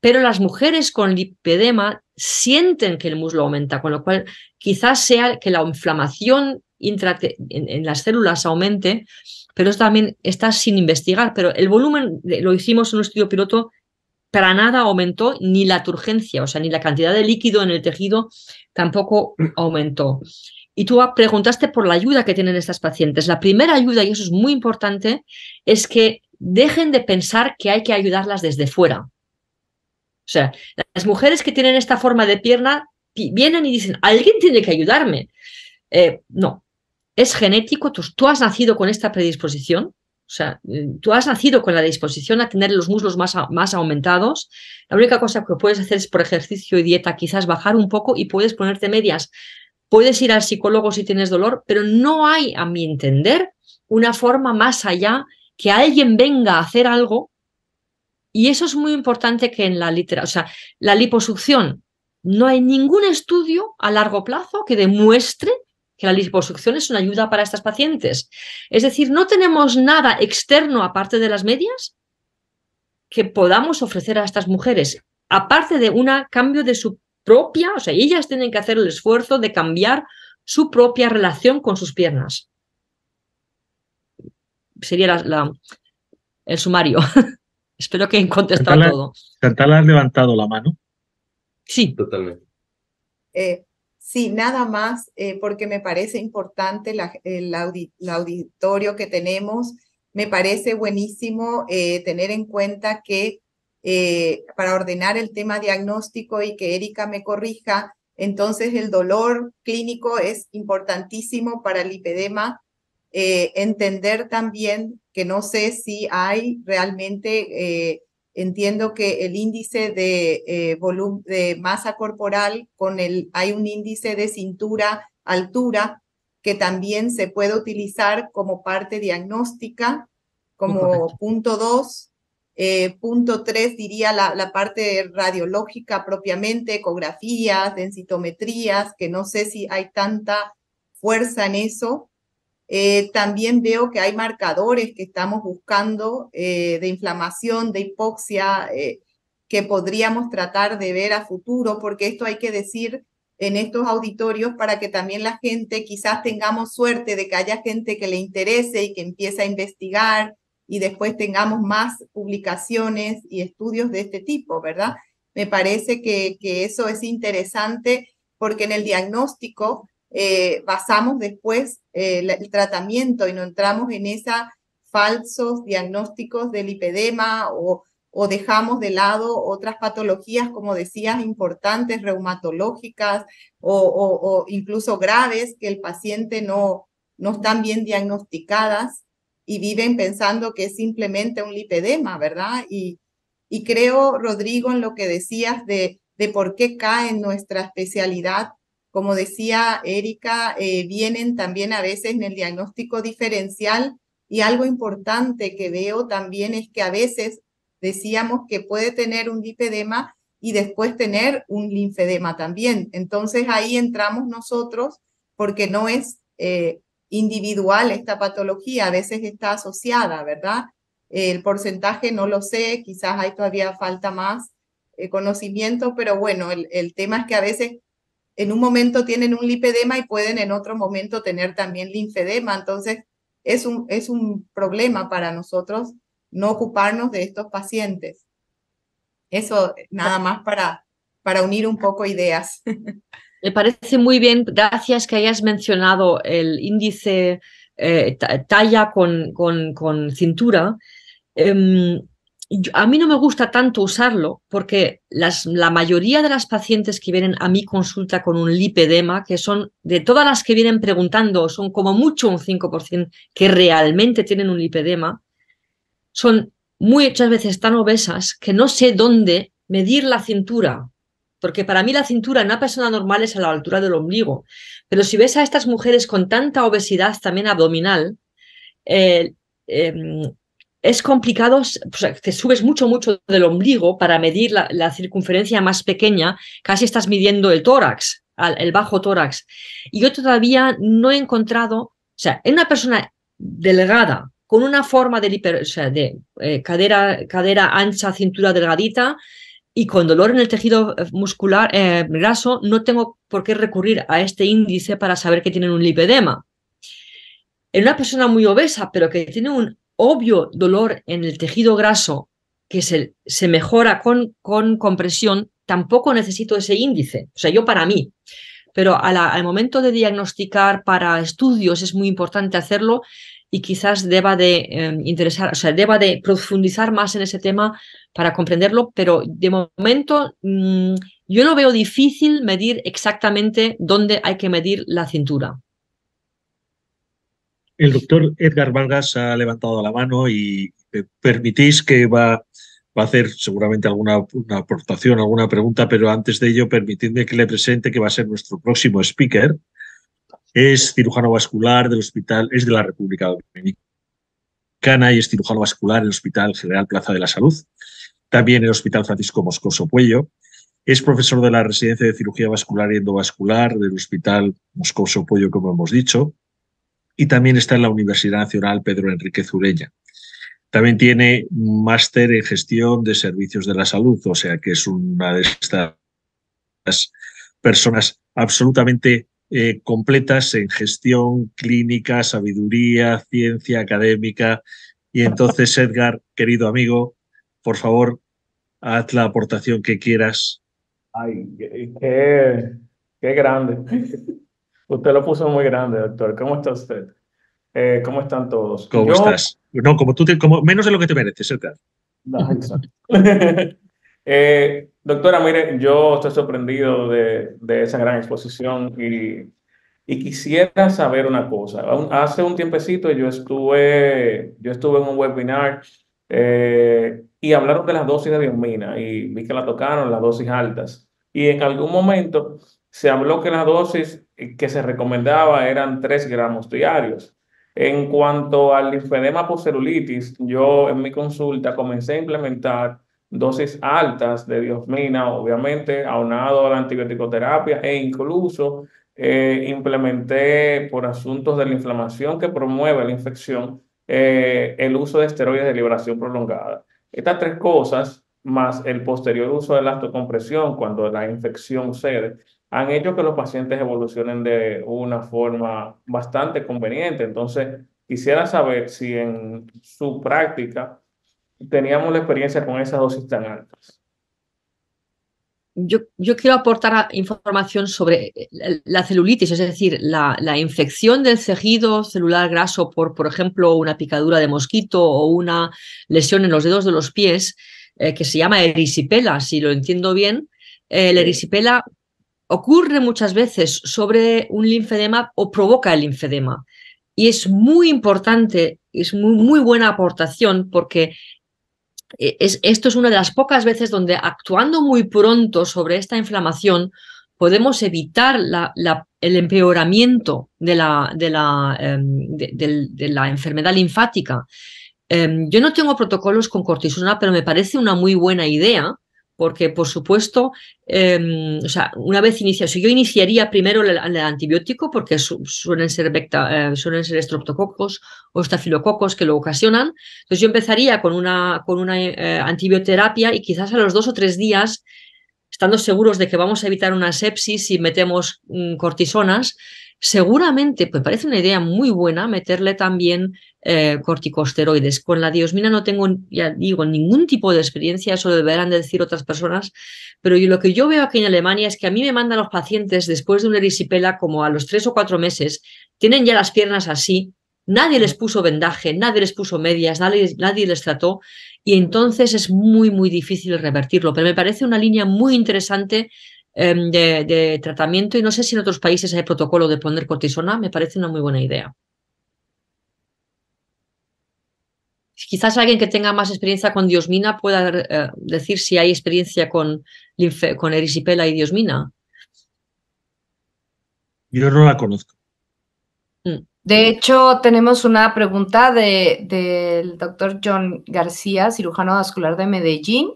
[SPEAKER 3] pero las mujeres con lipedema sienten que el muslo aumenta, con lo cual quizás sea que la inflamación en, en, las células aumente, pero también está sin investigar. Pero el volumen, lo hicimos en un estudio piloto, para nada aumentó ni la turgencia, o sea, ni la cantidad de líquido en el tejido, tampoco aumentó. Y tú preguntaste por la ayuda que tienen estas pacientes. La primera ayuda, y eso es muy importante, es que dejen de pensar que hay que ayudarlas desde fuera. O sea, las mujeres que tienen esta forma de pierna vienen y dicen, alguien tiene que ayudarme. Eh, no, es genético, tú has nacido con esta predisposición, o sea, tú has nacido con la disposición a tener los muslos más, más aumentados. La única cosa que puedes hacer es por ejercicio y dieta, quizás bajar un poco y puedes ponerte medias. Puedes ir al psicólogo si tienes dolor, pero no hay, a mi entender, una forma más allá que alguien venga a hacer algo. Y eso es muy importante que en la literatura, o sea, la liposucción, no hay ningún estudio a largo plazo que demuestre que la liposucción es una ayuda para estas pacientes. Es decir, no tenemos nada externo aparte de las medias que podamos ofrecer a estas mujeres, aparte de un cambio de su propia, o sea, ellas tienen que hacer el esfuerzo de cambiar su propia relación con sus piernas. Sería la, el sumario. <laughs> Espero que he contestado todo.
[SPEAKER 4] Chantal, ha levantado la mano? Sí. Totalmente.
[SPEAKER 5] Eh, Sí, nada más, eh, porque me parece importante el, auditorio que tenemos. Me parece buenísimo eh, tener en cuenta que eh, para ordenar el tema diagnóstico y que Erika me corrija, entonces el dolor clínico es importantísimo para el lipedema. entender también que no sé si hay realmente Entiendo que el índice de, eh, de masa corporal, con el, hay un índice de cintura, altura, que también se puede utilizar como parte diagnóstica, como punto 2. Eh, punto 3 diría la, la, parte radiológica propiamente, ecografías, densitometrías, que no sé si hay tanta fuerza en eso, eh, también veo que hay marcadores que estamos buscando eh, de inflamación, de hipoxia, eh, que podríamos tratar de ver a futuro, porque esto hay que decir en estos auditorios para que también la gente, quizás tengamos suerte de que haya gente que le interese y que empiece a investigar y después tengamos más publicaciones y estudios de este tipo, ¿verdad? Me parece que, que eso es interesante porque en el diagnóstico eh, basamos después eh, el tratamiento y no entramos en esos falsos diagnósticos del lipedema o, o dejamos de lado otras patologías, como decías, importantes, reumatológicas o, incluso graves que el paciente no, no están bien diagnosticadas y viven pensando que es simplemente un lipedema, ¿verdad? Y, y creo, Rodrigo, en lo que decías de, de por qué cae en nuestra especialidad como decía Erika, eh, vienen también a veces en el diagnóstico diferencial y algo importante que veo también es que a veces decíamos que puede tener un lipedema y después tener un linfedema también. Entonces ahí entramos nosotros porque no es eh, individual esta patología, a veces está asociada, ¿verdad? El porcentaje no lo sé, quizás ahí todavía falta más eh, conocimiento, pero bueno, el tema es que a veces en un momento tienen un lipedema y pueden en otro momento tener también linfedema. Entonces, es un, es un problema para nosotros no ocuparnos de estos pacientes. Eso nada más para, para unir un poco ideas. <laughs>
[SPEAKER 3] Me parece muy bien, gracias que hayas mencionado el índice eh, talla con, con, con cintura. Em, a mí no me gusta tanto usarlo porque la mayoría de las pacientes que vienen a mi consulta con un lipedema, que son de todas las que vienen preguntando, son como mucho un 5% que realmente tienen un lipedema, son muchas veces tan obesas que no sé dónde medir la cintura. Porque para mí la cintura en una persona normal es a la altura del ombligo. Pero si ves a estas mujeres con tanta obesidad también abdominal, eh, em, es complicado, pues, te subes mucho, mucho del ombligo para medir la, circunferencia más pequeña, casi estás midiendo el tórax, el bajo tórax. Y yo todavía no he encontrado, o sea, en una persona delgada, con una forma de, de eh, cadera, cadera ancha, cintura delgadita, y con dolor en el tejido eh, muscular eh, graso, no tengo por qué recurrir a este índice para saber que tienen un lipedema. En una persona muy obesa, pero que tiene un obvio dolor en el tejido graso que se, mejora con, con, compresión, tampoco necesito ese índice. O sea, yo para mí. Pero al momento de diagnosticar para estudios es muy importante hacerlo y quizás deba de em, interesar, o sea, deba de profundizar más en ese tema para comprenderlo, pero de momento mm, yo no veo difícil medir exactamente dónde hay que medir la cintura.
[SPEAKER 4] El doctor Edgar Vargas ha levantado la mano y permitís que va, a hacer seguramente alguna aportación, alguna pregunta, pero antes de ello permitidme que le presente que va a ser nuestro próximo speaker. Es cirujano vascular del hospital, es de la República Dominicana y es cirujano vascular en el Hospital General Plaza de la Salud, también en el Hospital Francisco Moscoso Puello. Es profesor de la Residencia de Cirugía Vascular y Endovascular del Hospital Moscoso Puello, como hemos dicho y también está en la Universidad Nacional Pedro Enrique Zureña. También tiene máster en gestión de servicios de la salud, o sea que es una de estas personas absolutamente eh, completas en gestión, clínica, sabiduría, ciencia académica. Y entonces, Edgar, querido amigo, por favor, haz la aportación que quieras. Ay, qué
[SPEAKER 7] grande. Usted lo puso muy grande, doctor. ¿Cómo está usted? Eh, ¿Cómo están todos? ¿Cómo estás?
[SPEAKER 4] No, como tú, menos de lo que te mereces, ¿verdad?
[SPEAKER 7] No, exacto. <laughs> Eh, doctora, mire, yo estoy sorprendido de, de esa gran exposición y, y, quisiera saber una cosa. Hace un tiempecito yo estuve, yo estuve en un webinar eh, y hablaron de las dosis de biomina y vi que la tocaron, las dosis altas. Y en algún momento se habló que las dosis que se recomendaba eran 3 gramos diarios. En cuanto al linfedema por celulitis, yo en mi consulta comencé a implementar dosis altas de diosmina, obviamente, aunado a la antibiótico-terapia, e incluso eh, implementé por asuntos de la inflamación que promueve la infección eh, el uso de esteroides de liberación prolongada. Estas tres cosas, más el posterior uso de la autocompresión cuando la infección cede, han hecho que los pacientes evolucionen de una forma bastante conveniente. Entonces, quisiera saber si en su práctica teníamos la experiencia con esas dosis tan altas.
[SPEAKER 3] Yo, quiero aportar información sobre la celulitis, es decir, la, infección del tejido celular graso por, por ejemplo, una picadura de mosquito o una lesión en los dedos de los pies, eh, que se llama erisipela, si lo entiendo bien, eh, el la erisipela ocurre muchas veces sobre un linfedema o provoca el linfedema. Y es muy importante, es muy, muy buena aportación porque e, esto es una de las pocas veces donde actuando muy pronto sobre esta inflamación podemos evitar el empeoramiento de la, de, la em, de, la, enfermedad linfática. Em, yo no tengo protocolos con cortisona, pero me parece una muy buena idea porque por supuesto, em, o sea, una vez iniciado, si yo iniciaría primero el, antibiótico, porque suelen, ser estroptococos eh, suelen ser estreptococos o estafilococos que lo ocasionan, entonces yo empezaría con una, con una eh, antibioterapia y quizás a los dos o tres días, estando seguros de que vamos a evitar una sepsis si metemos mm, cortisonas, Seguramente, pues parece una idea muy buena meterle también eh, corticosteroides. Con la diosmina no tengo, ya digo, ningún tipo de experiencia, eso deberán decir otras personas, pero lo que yo veo aquí en Alemania es que a mí me mandan los pacientes después de una erisipela como a los tres o cuatro meses, tienen ya las piernas así, nadie les puso vendaje, nadie les puso medias, nadie les trató y entonces es muy, muy difícil revertirlo, pero me parece una línea muy interesante Em, de, tratamiento y no sé si en otros países hay protocolo de poner cortisona, me parece una muy buena idea. Quizás alguien que tenga más experiencia con diosmina pueda eh, decir si hay experiencia con, con erisipela y diosmina.
[SPEAKER 4] Yo no la conozco.
[SPEAKER 3] Mm. De hecho,
[SPEAKER 2] tenemos una pregunta del doctor John García, cirujano vascular de Medellín,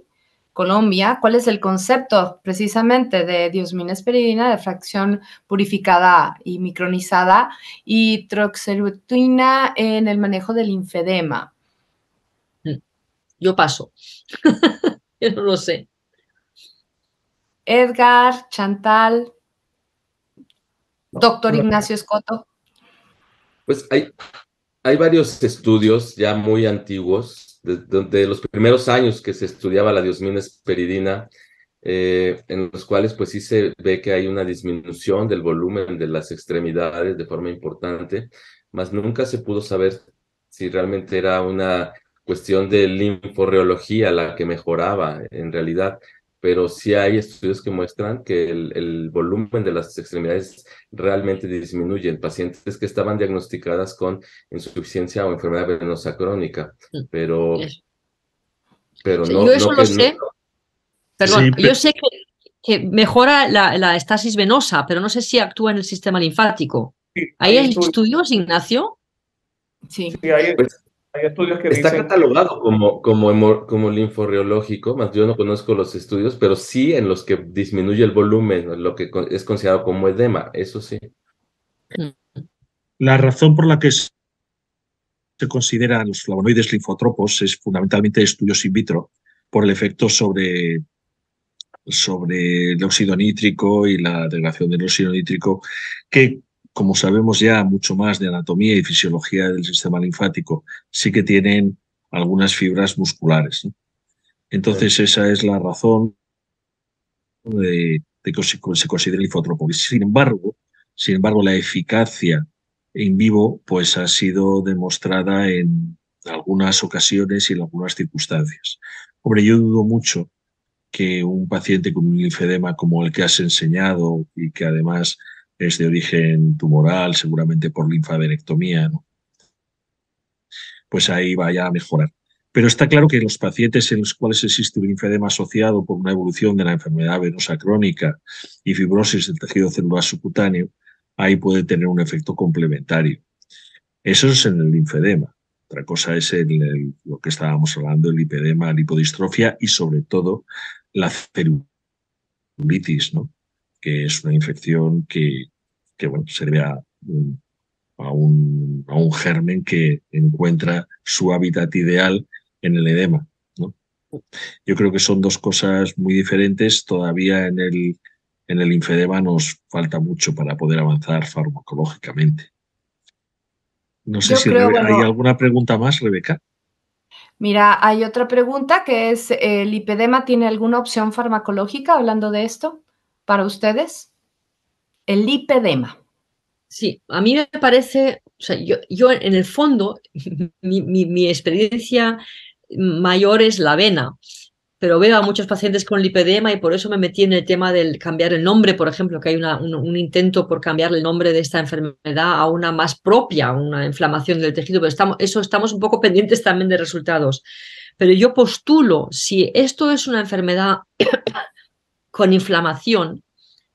[SPEAKER 2] Colombia, cuál es el concepto precisamente de diosmina esperidina, de fracción purificada y micronizada, y troxelutina en el manejo del linfedema.
[SPEAKER 3] Mm, yo paso,
[SPEAKER 6] <laughs>
[SPEAKER 2] yo no lo sé. Edgar, Chantal,
[SPEAKER 6] doctor Ignacio Escoto. Pues hay, hay varios estudios ya muy antiguos de, los primeros años que se estudiaba la diosmina esperidina, eh, en los cuales pues sí se ve que hay una disminución del volumen de las extremidades de forma importante, mas nunca se pudo saber si realmente era una cuestión de linforreología la que mejoraba en realidad, pero sí hay estudios que muestran que el, volumen de las extremidades realmente disminuye en pacientes que estaban diagnosticadas con insuficiencia o enfermedad venosa crónica, mm. pero, pero no. Yo eso lo sé.
[SPEAKER 3] Perdón, yo sé que, mejora la, estasis venosa, pero no sé si actúa en el sistema linfático. ¿Hay estudios, Ignacio? Sí.
[SPEAKER 7] Hay... Está
[SPEAKER 6] catalogado como, como, como linforreológico, más yo no conozco los estudios, pero sí en los que disminuye el volumen, lo que es considerado como edema, eso sí.
[SPEAKER 4] La razón por la que se consideran los flavonoides linfotropos es fundamentalmente estudios in vitro, por el efecto sobre, sobre el óxido nítrico y la degradación del óxido nítrico, que como sabemos ya mucho más de anatomía y fisiología del sistema linfático, sí que tienen algunas fibras musculares. Entonces, esa es la razón de, que se, considere linfotrópico. Sin embargo, sin embargo, la eficacia en vivo pues, ha sido demostrada en algunas ocasiones y en algunas circunstancias. Hombre, yo dudo mucho que un paciente con un linfedema como el que has enseñado y que además es de origen tumoral, seguramente por linfadenectomía, ¿no? pues ahí vaya a mejorar. Pero está claro que los pacientes en los cuales existe un linfedema asociado por una evolución de la enfermedad venosa crónica y fibrosis del tejido celular subcutáneo, ahí puede tener un efecto complementario. Eso es en el linfedema. Otra cosa es lo que estábamos hablando, el lipedema, lipodistrofia y sobre todo la celulitis, ¿no? que es una infección que, que bueno, se debe mm, a un, a un, germen que encuentra su hábitat ideal en el edema. ¿no? Yo creo que son dos cosas muy diferentes. Todavía en el, en el infedema nos falta mucho para poder avanzar farmacológicamente. No sé si hay alguna pregunta más, Rebeca.
[SPEAKER 2] Mira, hay otra pregunta que es, eh, ¿el ipedema tiene alguna opción farmacológica hablando de esto? para ustedes?
[SPEAKER 3] El lipedema. Sí, a mí me parece, o sea, yo, en el fondo, <laughs> mi, experiencia mayor es la vena, pero veo a muchos pacientes con lipedema y por eso me metí en el tema del cambiar el nombre, por ejemplo, que hay un, intento por cambiar el nombre de esta enfermedad a una más propia, una inflamación del tejido, pero estamos, eso estamos un poco <laughs> pendientes también de resultados. Pero yo postulo, si esto es una enfermedad con inflamación,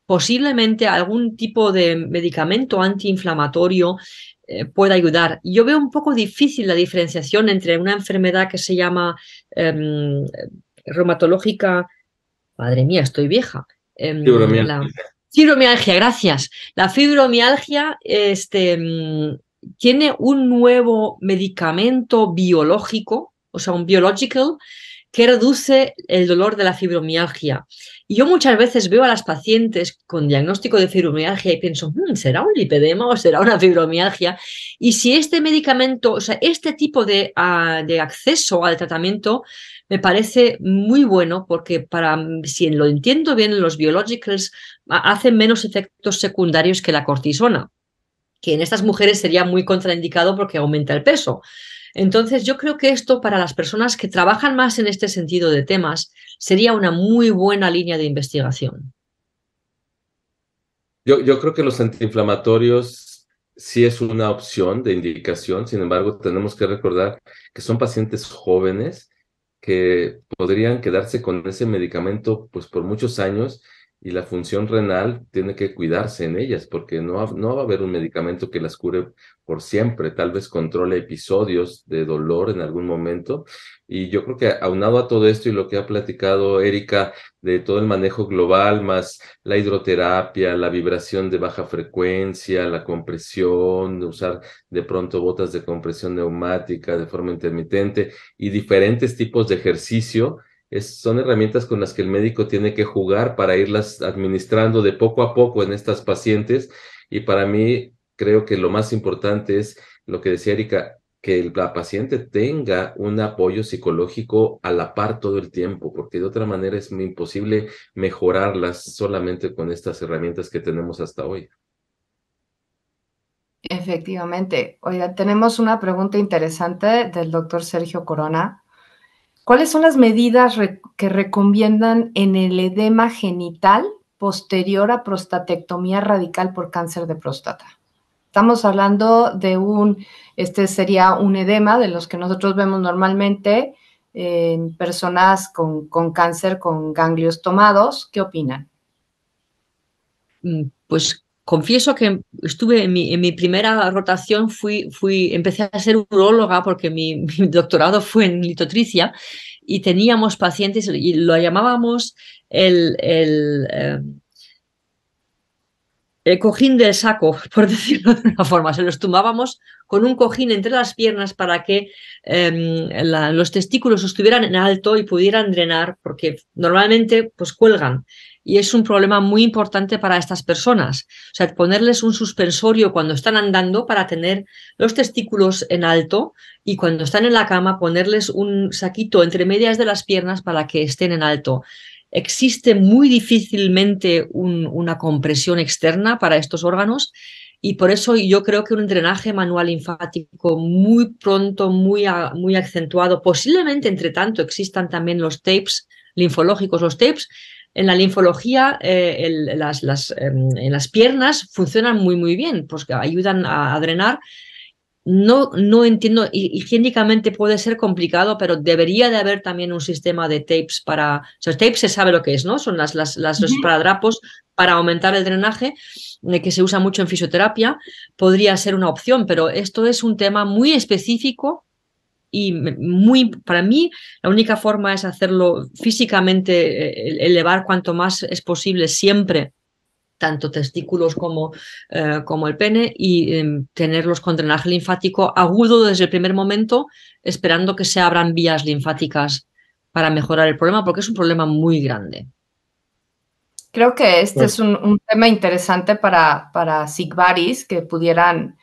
[SPEAKER 3] posiblemente algún tipo de medicamento antiinflamatorio eh, pueda ayudar. Yo veo un poco difícil la diferenciación entre una enfermedad que se llama em, reumatológica, madre mía, estoy vieja. Em, fibromialgia. fibromialgia, gracias. La fibromialgia este, em, tiene un nuevo medicamento biológico, o sea, un biological, que reduce el dolor de la fibromialgia. Y yo muchas veces veo a las pacientes con diagnóstico de fibromialgia y pienso, hmm, ¿será un lipedema o será una fibromialgia? Y si este medicamento, o sea, este tipo de, ah, de acceso al tratamiento me parece muy bueno porque para, si lo entiendo bien, los biologicals hacen menos efectos secundarios que la cortisona que en estas mujeres sería muy contraindicado porque aumenta el peso. Entonces, yo creo que esto para las personas que trabajan más en este sentido de temas sería una muy buena línea de investigación.
[SPEAKER 6] Yo, creo que los antiinflamatorios sí es una opción de indicación, sin embargo, tenemos que recordar que son pacientes jóvenes que podrían quedarse con ese medicamento pues por muchos años y la función renal tiene que cuidarse en ellas porque no, no va a haber un medicamento que las cure por siempre, tal vez controle episodios de dolor en algún momento. Y yo creo que aunado a todo esto y lo que ha platicado Erika de todo el manejo global, más la hidroterapia, la vibración de baja frecuencia, la compresión, usar de pronto botas de compresión neumática de forma intermitente y diferentes tipos de ejercicio, son herramientas con las que el médico tiene que jugar para irlas administrando de poco a poco en estas pacientes. Y para mí creo que lo más importante es lo que decía Erika, que la paciente tenga un apoyo psicológico a la par todo el tiempo, porque de otra manera es imposible mejorarlas solamente con estas herramientas que tenemos hasta hoy.
[SPEAKER 2] Efectivamente. Oiga, tenemos una pregunta interesante del doctor Sergio Corona. ¿Cuáles son las medidas que recomiendan en el edema genital posterior a prostatectomía radical por cáncer de próstata? Estamos hablando de un, este sería un edema de los que nosotros vemos normalmente en personas con, cáncer, con ganglios tomados. ¿Qué opinan?
[SPEAKER 3] Mm, pues confieso que estuve en mi, primera rotación, fui, fui, empecé a ser urologa porque <laughs> mi, doctorado fue en litotricia y teníamos pacientes y lo llamábamos el, el eh, cojín del saco, <laughs> por decirlo de una forma. Se los tumbábamos con un cojín entre las piernas para que em, los testículos estuvieran en alto y pudieran drenar, porque normalmente pues cuelgan. Y es un problema muy importante para estas personas. O sea, ponerles un suspensorio cuando están andando para tener los testículos en alto y cuando están en la cama ponerles un saquito entre medias de las piernas para que estén en alto. Existe muy difícilmente una compresión externa para estos órganos y por eso yo creo que un drenaje manual linfático muy pronto, muy, acentuado, posiblemente entre tanto existan también los tapes linfológicos, los tapes. En la linfología, eh, las, em, en las piernas funcionan muy, muy bien, pues ayudan a drenar no, no entiendo, higiénicamente puede ser complicado, pero debería de haber también un sistema de tapes para, o tapes se sabe lo que es, ¿no? Son las, las, las paradrapos para aumentar el drenaje, eh, que se usa mucho en fisioterapia, podría ser una opción, pero esto es un tema muy específico y muy, para mí, la única forma es hacerlo físicamente, eh, elevar cuanto más es posible siempre tanto testículos como, eh, como el pene, y em, tenerlos con drenaje linfático agudo desde el primer momento, esperando que se abran vías linfáticas para mejorar el problema, porque es un problema muy grande.
[SPEAKER 2] Creo que este pues es un, tema interesante para, para sigvaris que pudieran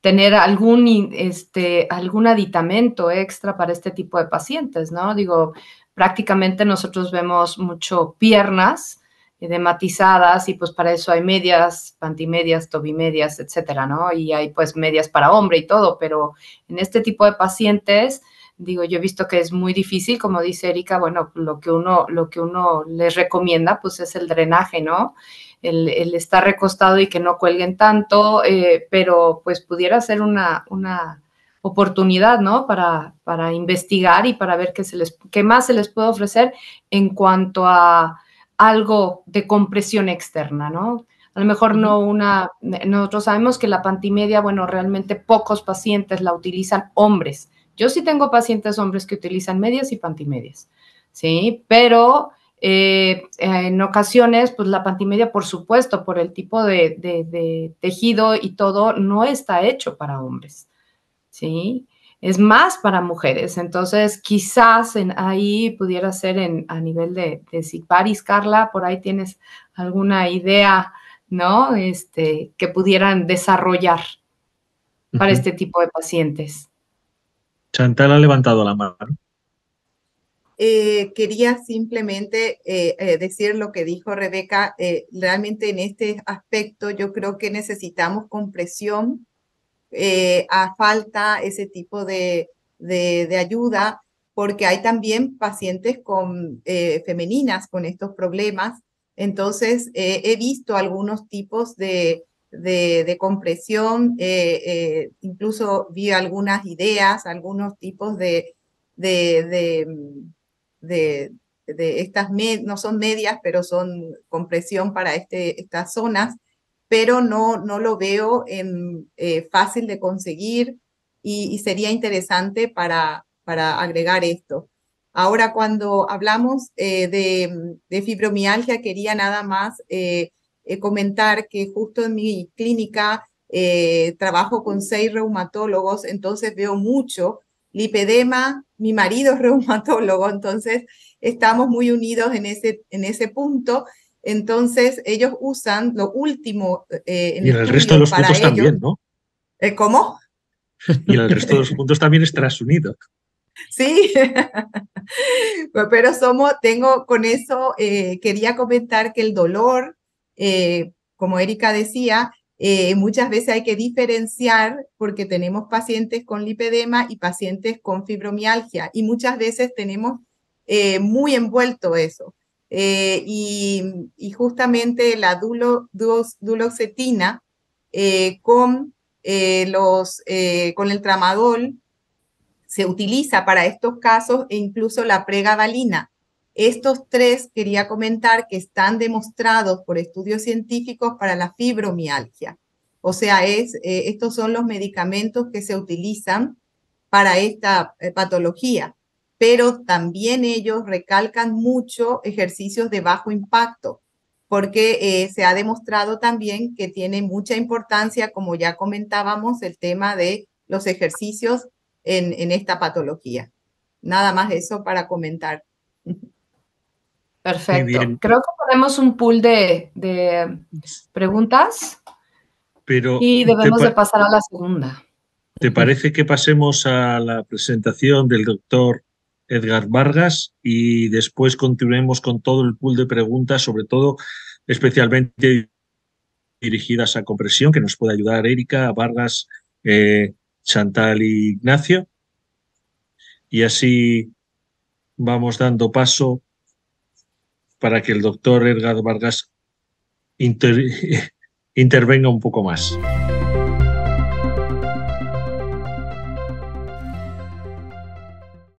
[SPEAKER 2] tener algún, este, algún aditamento extra para este tipo de pacientes, ¿no? Digo, prácticamente nosotros vemos mucho piernas, eh, de matizadas y pues para eso hay medias, pantimedias, tobimedias, etcétera, ¿no? Y hay pues medias para hombre y todo, pero en este tipo de pacientes, digo, yo he visto que es muy difícil, como dice Erika, bueno, lo que uno, lo que uno les recomienda pues es el drenaje, ¿no? El, estar recostado y que no cuelguen tanto, eh, pero pues pudiera ser una, una oportunidad, ¿no? Para, para investigar y para ver qué, se les, qué más se les puede ofrecer en cuanto a algo de compresión externa, ¿no? A lo mejor no una, nosotros sabemos que la pantimedia, bueno, realmente pocos pacientes la utilizan hombres. Yo sí tengo pacientes hombres que utilizan medias y pantimedias, ¿sí? Pero eh, en ocasiones, pues la pantimedia, por supuesto, por el tipo de tejido y todo, no está hecho para hombres, ¿sí? es más para mujeres. Entonces, quizás en, ahí pudiera ser en, a nivel de, de Ciparis, Carla, por ahí tienes alguna idea, ¿no? Este, que pudieran desarrollar para este tipo de pacientes.
[SPEAKER 4] Chantal ha levantado la mano.
[SPEAKER 5] Eh, quería simplemente eh, eh, decir lo que dijo Rebeca. realmente en este aspecto yo creo que necesitamos compresión eh, a falta ese tipo de, ayuda, porque hay también pacientes con, eh, femeninas con estos problemas. Entonces, eh, he visto algunos tipos de, de, compresión, incluso vi algunas ideas, algunos tipos de, de, estas, no son medias, pero son compresión para este, estas zonas pero no, no lo veo eh, fácil de conseguir y, sería interesante para, para agregar esto. Ahora, cuando hablamos eh, de, fibromialgia, quería nada más eh, comentar que justo en mi clínica trabajo con seis reumatólogos, entonces veo mucho lipedema, mi marido es <laughs> reumatólogo, entonces estamos muy unidos en ese, en ese punto entonces, ellos usan lo último. Eh, en y en el resto de los puntos también, ¿no? Eh, ¿Cómo?
[SPEAKER 4] <laughs> Y en el resto de los puntos también es trasunido.
[SPEAKER 5] Sí, <laughs> pero somos, tengo con eso, eh, quería comentar que el dolor, como Erika decía, muchas veces hay que diferenciar porque tenemos pacientes con lipedema y pacientes con fibromialgia y muchas veces tenemos muy envuelto eso. Eh, y, justamente la duloxetina eh, con, eh, los, con el tramadol se utiliza para estos casos e incluso la pregabalina. Estos tres quería comentar que están demostrados por estudios científicos para la fibromialgia. O sea, es, estos son los medicamentos que se utilizan para esta patología pero también ellos recalcan mucho ejercicios de bajo impacto, porque eh, se ha demostrado también que tiene mucha importancia, como ya comentábamos, el tema de los ejercicios en, esta patología. Nada más eso para comentar.
[SPEAKER 4] Perfecto. Creo que
[SPEAKER 5] tenemos un pool de,
[SPEAKER 2] preguntas
[SPEAKER 4] Pero y debemos de
[SPEAKER 2] pasar a la segunda.
[SPEAKER 4] ¿Te parece que pasemos a la presentación del doctor Edgar Vargas y después continuemos con todo el pool de preguntas, sobre todo especialmente dirigidas a compresión, que nos puede ayudar Erika, Vargas, eh, Chantal y Ignacio. Y así vamos dando paso para que el doctor Edgar Vargas <laughs> intervenga un poco más.